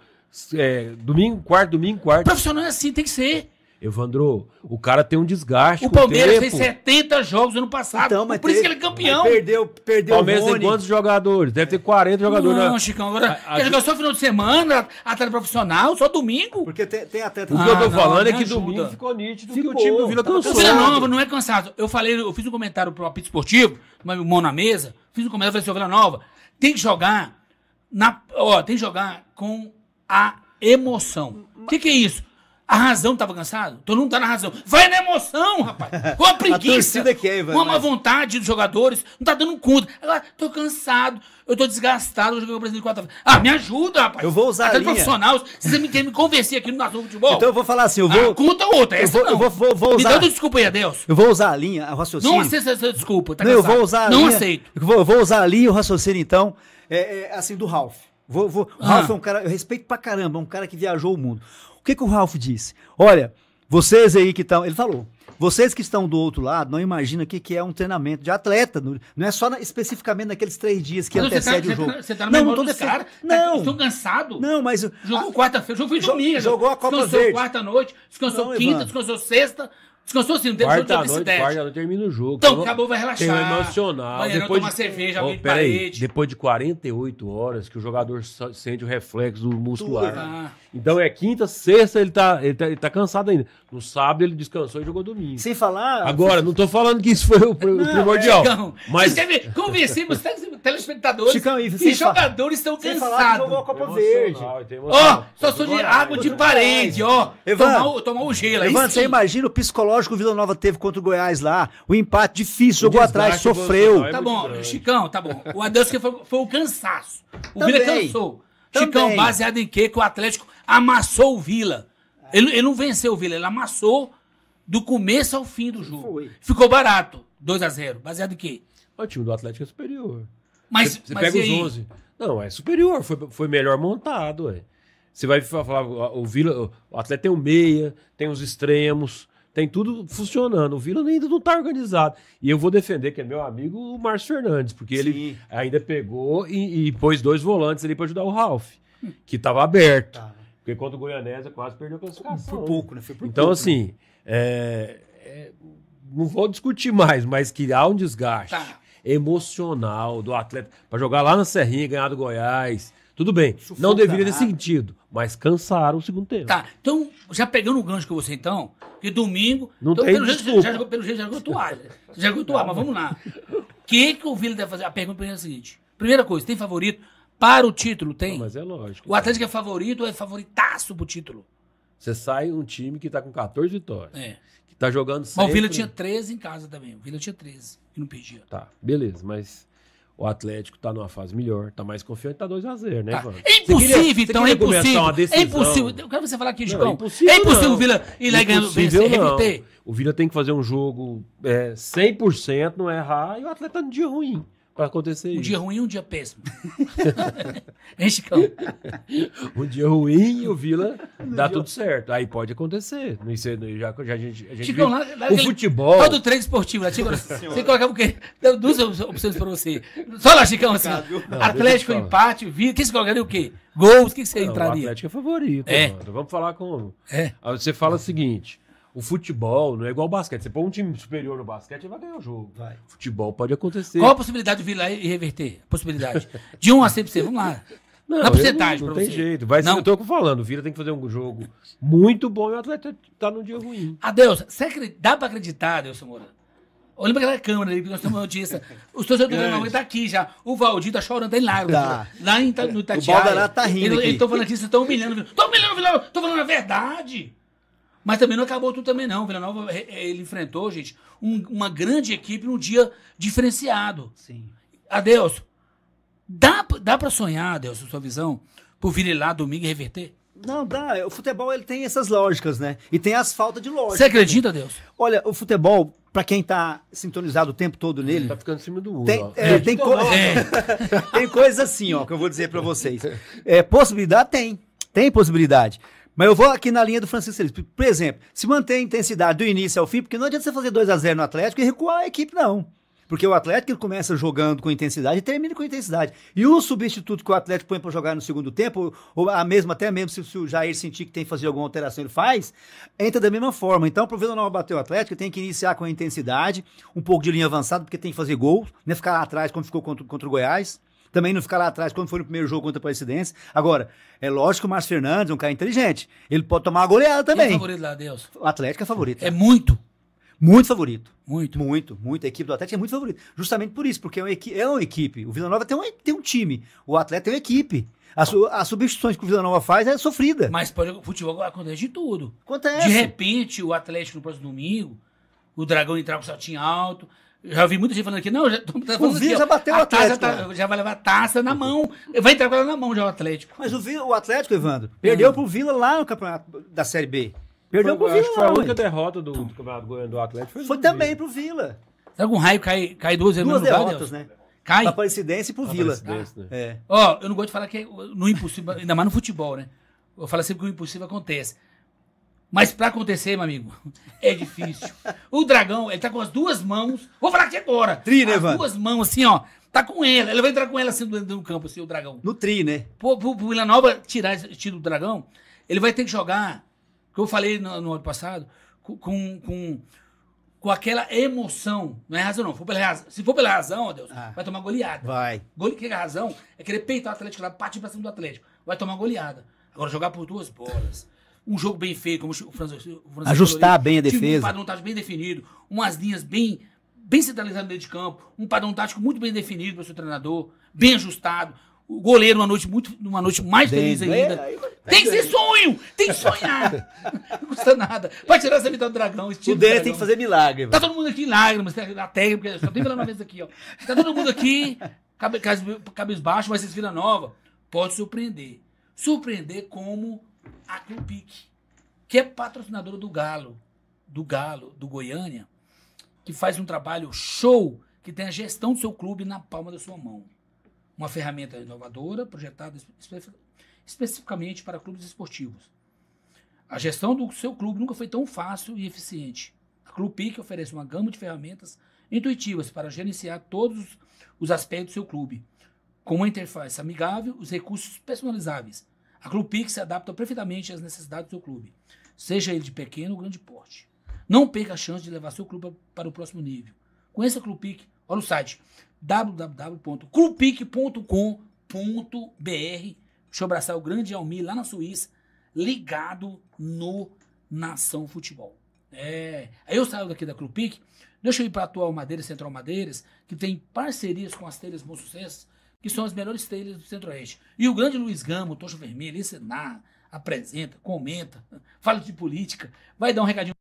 é, domingo, quarto, domingo, quarto. Profissional é assim, tem que ser. Evandro, o cara tem um desgaste. O Palmeiras o fez 70 jogos ano passado. Então, mas por teve, isso que ele é campeão. Perdeu, perdeu Palmeiras o Palmeiras tem quantos jogadores? Deve ter 40 jogadores. Não, né? Chicão. Agora, a, a, ele jogou só final de semana, atleta profissional, só domingo. Porque tem, tem atleta... O que ah, eu tô ah, não, falando é que ajuda. domingo ficou nítido ficou, que o time do Vila cansou. O Vila Nova não é cansado. Eu falei, eu fiz um comentário pro apito esportivo, mão na mesa, fiz um comentário, falei assim, Vila Nova, tem que jogar na, ó, tem que jogar com a emoção. O que, que é isso? A razão tava cansado? Todo mundo tá na razão. Vai na emoção, rapaz. Com a preguiça. a que é, Ivan, com a mas... vontade dos jogadores. Não tá dando conta. Agora, tô cansado. Eu tô desgastado. Eu joguei o Brasil de quatro Ah, me ajuda, rapaz. Eu vou usar Até a linha. profissional. Se você me quer me convencer aqui no nosso futebol. Então eu vou falar assim, eu vou... Ah, conta outra. Essa eu vou, não. Eu vou, vou, vou usar... Me dando desculpa aí, adeus. Eu vou usar a linha, o raciocínio. Não aceito essa desculpa, tá Não, eu vou usar a Não aceito. Eu vou, eu vou usar a linha e o raciocínio, então, é, é, assim, do Ralf. Vou, vou... Ah. Ralf é um cara... Eu respeito pra caramba. É um cara que viajou o mundo. O que, que o Ralph disse? Olha, vocês aí que estão. Ele falou. Vocês que estão do outro lado não imaginam o que, que é um treinamento de atleta. Não é só na, especificamente naqueles três dias que mas tá- antecede tá, o jogo. Você está tá no não, não defend... cara, tá- não. Tá, estou cansado. Não, mas. Jogou quarta-feira, jogo foi domingo. Jogou a Copa Verde. Descansou quarta-noite, descansou não, quinta, Ivan. descansou sexta. Descansou assim, não teve quarta jogo de noite, quarta noite termina o jogo. Então, acabou, vai relaxar. Tem um emocional. Banheiro, depois tomar de, cerveja, oh, pera aí, Depois de 48 horas que o jogador sente o reflexo muscular. Né? Ah. Então é quinta, sexta, ele tá, ele, tá, ele tá cansado ainda. No sábado ele descansou e jogou domingo. Sem falar... Agora, não tô falando que isso foi o, não, primordial. É, então, mas... Teve, convencemos telespectadores Chicão, e, e jogadores estão cansados. Então é ó, oh, só sou de água de parede, ó. Oh, tomar, o gelo. Evan, você imagina o psicológico que o Vila Nova teve contra o Goiás lá. O empate difícil, jogou atrás, sofreu. Né? É tá bom, Chicão, tá bom. O Adelson foi, o cansaço. O Vila cansou. Chicão, baseado em quê? Que o Atlético amassou o Vila. Ele, ele não venceu o Vila, ele amassou do começo ao fim do jogo. Foi. Ficou barato. 2 a 0 Baseado em quê? O time do Atlético é superior. Mas, você, mas pega os aí? 11. Não, é superior, foi, foi melhor montado. Ué. Você vai falar, o Vila, o atleta tem o meia, tem os extremos, tem tudo funcionando. O Vila ainda não está organizado. E eu vou defender, que é meu amigo, o Márcio Fernandes, porque Sim. ele ainda pegou e, e, pôs dois volantes ali para ajudar o Ralf, que estava aberto. Tá. Porque contra o Goianésia quase perdeu a classificação. Foi né? pouco, né? Foi por então, pouco, assim, né? é, é, não vou discutir mais, mas que há um desgaste. Tá emocional do atleta para jogar lá na Serrinha, ganhar do Goiás. Tudo bem, não deveria ter sentido, mas cansaram o segundo tempo. Tá, então, já pegando o gancho com você então, que domingo. Não então, tem pelo jeito, já jogou, pelo jeito, já jogou toalha. Já jogou toalha, mas vamos lá. O que, que o Vila deve fazer? A pergunta é a seguinte: primeira coisa, tem favorito para o título? Tem. Não, mas é lógico. O Atlético é favorito ou é favoritaço pro título? Você sai um time que tá com 14 vitórias. É. Tá jogando sempre. Mas o Vila tinha 13 né? em casa também. O Vila tinha 13 e não perdia. Tá, beleza, mas o Atlético tá numa fase melhor, tá mais confiante, tá 2x0, né, tá. Ivan? Ah, é impossível, então, queria, então, é impossível. É impossível. Eu quero você falar aqui, Chicão. É impossível, é impossível não. o Vila ir lá ganhando vencer, reverter. O Vila tem que fazer um jogo é, 100%, não é errar, e o Atlético tá no dia ruim. Pra acontecer um isso. Um dia ruim, um dia péssimo. hein, Chicão? um dia ruim e o Vila dá tudo certo. Aí pode acontecer. Não sei, já, já a gente, a gente Chicão, lá, lá, o futebol. Todo treino esportivo, lá, né, você coloca o deu duas opções para você. Só lá, Chicão, assim. Não, Atlético, empate, Vila. que se colocaria o quê? Gols, o que você não, entraria? O Atlético é favorito. É. Mano. Vamos falar com. É. Você fala o seguinte. O futebol não é igual ao basquete. Você põe um time superior no basquete, ele vai ganhar o jogo. Vai. Futebol pode acontecer. Qual a possibilidade de vir lá e reverter? possibilidade. De 1 um a 100%, vamos lá. Não, Na porcentagem, não, não tem você. jeito. Vai não. ser, eu tô falando, o Vila tem que fazer um jogo muito bom e o atleta tá num dia ruim. Adeus, você dá pra acreditar, Deus, Moura? Olha pra aquela câmera ali, que nós temos uma notícia. Os torcedores do estão tá aqui já. O Valdir tá chorando, tem tá em lágrimas. Tá. Lá em, no Itatiaia. O Baldará tá rindo Eles estão falando aqui, vocês estão humilhando. Estão humilhando o Vilão, estão falando a verdade. Mas também não acabou tudo também não. O Vila Nova, é, é, ele enfrentou, gente, um, uma grande equipe num dia diferenciado. Sim. Adeus. Dá, dá para sonhar, Adeus, sua visão, por vir lá domingo e reverter? Não, dá. O futebol ele tem essas lógicas, né? E tem as faltas de lógica. Você acredita, Deus? Olha, o futebol, para quem tá sintonizado o tempo todo nele. Tá ficando em cima do urso. Tem, é, é, tem, co é. tem coisa assim, ó, que eu vou dizer para vocês. É, possibilidade tem. Tem possibilidade. Mas eu vou aqui na linha do Francisco Celis. Por exemplo, se manter a intensidade do início ao fim, porque não adianta você fazer 2 a 0 no Atlético e recuar a equipe, não. Porque o Atlético começa jogando com intensidade e termina com intensidade. E o substituto que o Atlético põe para jogar no segundo tempo, ou a mesma, até mesmo se, se, o Jair sentir que tem que fazer alguma alteração, ele faz, entra da mesma forma. Então, para o Vila Nova bater o Atlético, tem que iniciar com a intensidade, um pouco de linha avançada, porque tem que fazer gol, né? ficar lá atrás, como ficou contra, contra o Goiás também não ficar lá atrás quando foi no primeiro jogo contra o Presidência. Agora, é lógico que o Márcio Fernandes é um cara inteligente. Ele pode tomar a goleada também. Quem é favorito lá, Deus? O Atlético é favorito. É muito. Muito favorito. Muito. Muito, muito. A equipe do Atlético é muito favorita. Justamente por isso, porque é uma, equi é uma equipe. O Vila Nova tem um, tem um time. O Atlético tem uma equipe. As, as substituições que o Vila Nova faz é sofrida. Mas pode, o futebol acontece de tudo. Acontece. De repente, o Atlético no próximo domingo, o Dragão entrar com o saltinho alto, já ouvi muita gente falando aqui, não, já, falando o Vila já bateu o Atlético. Taça, tá, já vai levar a taça na mão, vai entrar com ela na mão já o Atlético. Mas o, Vila, o Atlético, Evandro, perdeu hum. pro Vila lá no campeonato da Série B. Perdeu foi, pro Vila. Acho que foi a única derrota do, do Campeonato Goiano do Atlético. Foi, foi também Vila. pro Vila. Será que um raio cai, cai duas vezes Duas derrotas, lugar, né? Cai. Pra coincidência e pro pra Vila. Ah, né? é. Ó, eu não gosto de falar que é no impossível, ainda mais no futebol, né? Eu falo sempre que o impossível acontece. Mas para acontecer, meu amigo, é difícil. o dragão, ele tá com as duas mãos. Vou falar aqui agora. Tri, né, As duas mãos, assim, ó. Tá com ela. Ele vai entrar com ela assim dentro do campo, assim, o dragão. No tri, né? Pro, pro, pro Vila Nova tirar esse tiro do dragão, ele vai ter que jogar, que eu falei no, no ano passado, com, com, com, aquela emoção. Não é razão, não. For pela razão. Se for pela razão, ó Deus, Ah. vai tomar goleada. Vai. Gole que é razão é querer peitar o Atlético lá, partir pra cima do Atlético. Vai tomar goleada. Agora jogar por duas bolas um jogo bem feito, como o Francisco, Ajustar bem a defesa. Um padrão tático bem definido, umas linhas bem, bem centralizadas dentro de campo, um padrão tático muito bem definido pelo seu treinador, bem ajustado. O goleiro, uma noite, muito, uma noite mais feliz ainda. É, é, é, tem que ser sonho! Tem que sonhar! Não custa nada. Pra tirar essa vitória do dragão. O Dene tem que fazer milagre. Tá todo mundo aqui em lágrimas, terra porque só tem Vila vez aqui, ó. Tá todo mundo aqui, cabelos cabe, baixo, mas esse Vila Nova pode surpreender. Surpreender como a ah, Clupic, que é patrocinadora do Galo, do Galo, do Goiânia, que faz um trabalho show, que tem a gestão do seu clube na palma da sua mão. Uma ferramenta inovadora, projetada especificamente para clubes esportivos. A gestão do seu clube nunca foi tão fácil e eficiente. A Clupic oferece uma gama de ferramentas intuitivas para gerenciar todos os aspectos do seu clube, com uma interface amigável, os recursos personalizáveis a Clube se adapta perfeitamente às necessidades do seu clube, seja ele de pequeno ou grande porte. Não perca a chance de levar seu clube para o próximo nível. Conheça a Clube Olha o site www.clubic.com.br. Deixa eu abraçar o grande Almi lá na Suíça, ligado no Nação Futebol. É. Aí eu saio daqui da Clube deixa eu ir para a atual Madeira, Central Madeiras, que tem parcerias com as telhas Bom Sucesso, que são as melhores trilhas do Centro-Oeste. E o grande Luiz Gamo, Tocha Vermelho, ensinar, apresenta, comenta, fala de política, vai dar um recadinho.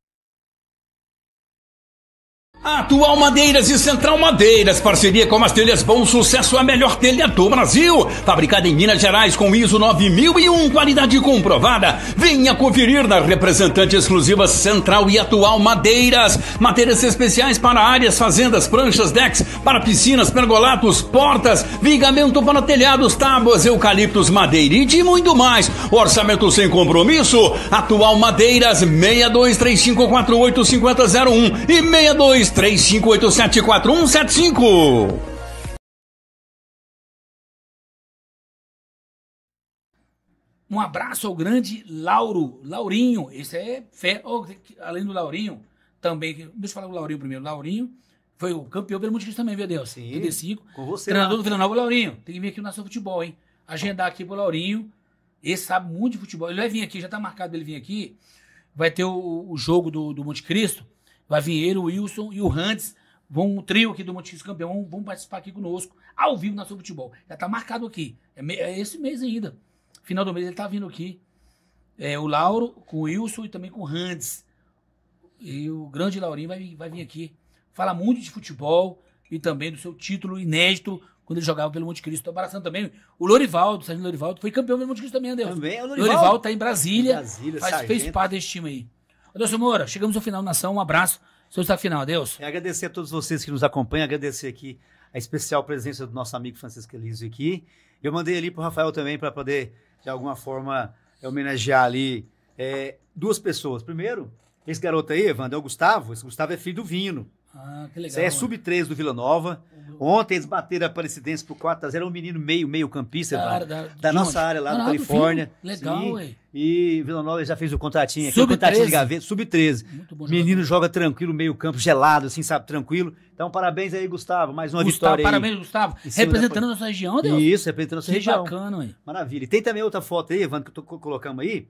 Atual Madeiras e Central Madeiras, parceria com as telhas Bom Sucesso, a melhor telha do Brasil. Fabricada em Minas Gerais com ISO 9001, qualidade comprovada. Venha conferir na representante exclusiva Central e Atual Madeiras. Madeiras especiais para áreas, fazendas, pranchas, decks, para piscinas, pergolatos, portas, vigamento para telhados, tábuas, eucaliptos, madeira e muito mais. Orçamento sem compromisso. Atual Madeiras 6235485001 e 62 35874175. Um abraço ao grande Lauro, Laurinho. Esse é fé. Oh, além do Laurinho, também. Deixa eu falar o Laurinho primeiro. Laurinho foi o campeão pelo Mundo também, viu, Deus? Sim. 35. Com você. Treinador lá. do Vila Nova, Laurinho. Tem que vir aqui no Nação Futebol, hein? Agendar aqui pro Laurinho. Esse sabe muito de futebol. Ele vai vir aqui, já tá marcado ele vir aqui. Vai ter o, o jogo do, do Monte Cristo. Lavieiro, Wilson e o Randes vão um trio aqui do Montes Campeão, vão participar aqui conosco, ao vivo na Sua Futebol. Já tá marcado aqui. É, me, é, esse mês ainda. Final do mês ele tá vindo aqui. É, o Lauro com o Wilson e também com o Handes. E o grande Laurinho vai, vai vir aqui. Fala muito de futebol e também do seu título inédito quando ele jogava pelo Monte Cristo. Estou abraçando também o Lorivaldo, o Sérgio Lorivaldo, foi campeão pelo Monte Cristo também, Anderson. Também é o Lorivaldo. Lorivaldo está em Brasília, em Brasília faz, fez parte desse time aí. Adelson Moura, chegamos ao final, nação. Um abraço. O senhor está final, adeus. É agradecer a todos vocês que nos acompanham, agradecer aqui a especial presença do nosso amigo Francisco Elísio aqui. Eu mandei ali para o Rafael também para poder, de alguma forma, é, homenagear ali é, duas pessoas. Primeiro, esse garoto aí, Evandro, é o Gustavo. Esse Gustavo é filho do Vino. Ah, que é legal. Você é sub-3 do Vila Nova. Ontem eles bateram a Aparecidense pro 4x0. É um menino meio, meio campista da, cara, da, da nossa onde? área lá ah, da Califórnia. Legal, ué. E Vila Nova já fez o contratinho aqui, sub o contratinho de gaveta, sub-13. Muito bom Menino joga tranquilo, meio campo, gelado, assim, sabe, tranquilo. Então, parabéns aí, Gustavo. Mais uma Gustavo, vitória parabéns, aí. Parabéns, Gustavo. Representando da... nossa região, Deus. Isso, representando nossa que região. bacana, ué. Maravilha. E tem também outra foto aí, Evandro, que eu tô colocando aí.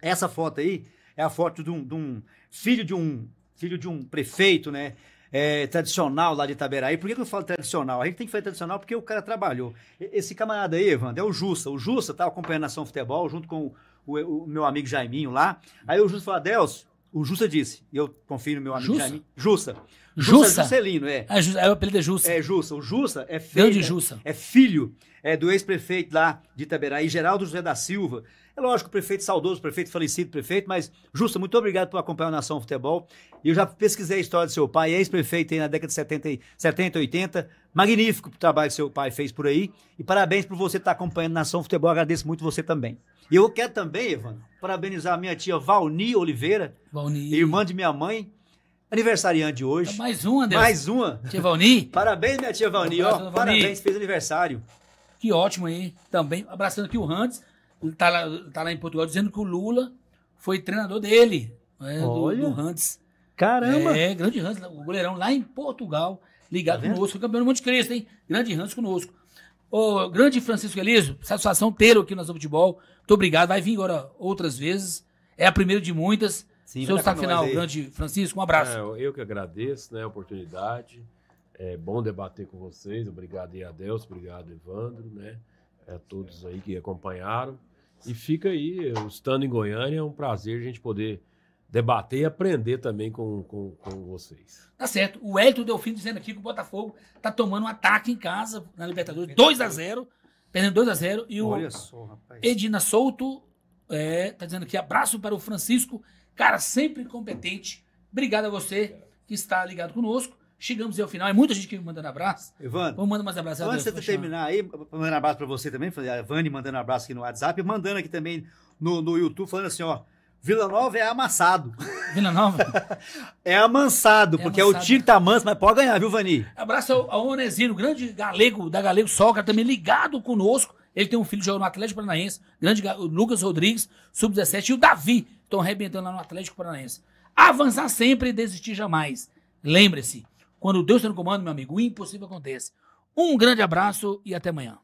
Essa foto aí é a foto de um, de um filho de um filho de um prefeito, né? é, tradicional lá de Itaberaí. Por que, que, eu falo tradicional? A gente tem que fazer tradicional porque o cara trabalhou. Esse camarada aí, Evandro, é o Justa. O Justa tá acompanhando a Nação Futebol junto com o, o, o, meu amigo Jaiminho lá. Aí o Justa falou, Adelso, o Justa disse, e eu confio no meu amigo Jussa? Jaiminho. Justa. Jussa? é. É, é, é o apelido é Jussa. É Jussa. O Jussa é filho, Grande É, é filho é, do ex-prefeito lá de Itaberaí, Geraldo José da Silva. É lógico, prefeito saudoso, prefeito falecido, prefeito, mas Justa, muito obrigado por acompanhar o Nação Futebol. E eu já pesquisei a história do seu pai, ex-prefeito aí na década de 70, 70 80. Magnífico o trabalho que seu pai fez por aí. E parabéns por você estar acompanhando Nação Futebol. Agradeço muito você também. E eu quero também, Evandro, parabenizar a minha tia Valni Oliveira, Valni. irmã de minha mãe, aniversariante hoje. É mais uma, Deus. Mais uma. Tia Valni. parabéns, minha tia Valni. Ó, parabéns, fez aniversário. Que ótimo aí. Também abraçando aqui o Hans tá lá, tá lá em Portugal dizendo que o Lula foi treinador dele, né, do, do Hans. Caramba! É, grande Hans, o goleirão lá em Portugal, ligado tá conosco, campeão do Monte Cristo, hein? Grande Hans conosco. Ô, grande Francisco Eliso, satisfação tê-lo aqui no nosso futebol. Muito obrigado, vai vir agora outras vezes. É a primeira de muitas. Sim, Seu está tá final, aí. grande Francisco, um abraço. É, eu que agradeço né, a oportunidade. É bom debater com vocês. Obrigado e a Deus, obrigado, Evandro, né? A todos aí que acompanharam. E fica aí, eu estando em Goiânia, é um prazer a gente poder debater e aprender também com, com, com vocês. Tá certo. O Hélio Delfim dizendo aqui que o Botafogo tá tomando um ataque em casa na Libertadores, 2 a 0 perdendo 2 a 0 E o Olha só, rapaz. Edina Souto é, tá dizendo aqui, abraço para o Francisco, cara sempre competente. Obrigado a você que está ligado conosco. Chegamos ao final. É muita gente que me mandando abraço. Evandro. Vamos mandar mais abraço. Antes de terminar aí, mandando abraço para você também. A Vani mandando abraço aqui no WhatsApp. Mandando aqui também no, no YouTube, falando assim, ó. Vila Nova é amassado. Vila Nova? é amansado, é porque é o time que tá manso, mas pode ganhar, viu, Vani? Abraço ao, ao Onezino, grande galego da Galego Soca, também ligado conosco. Ele tem um filho jogando no Atlético Paranaense, grande o Lucas Rodrigues, sub-17, e o Davi, estão arrebentando lá no Atlético Paranaense. Avançar sempre e desistir jamais. Lembre-se, quando Deus está no comando, meu amigo, o impossível acontece. Um grande abraço e até amanhã.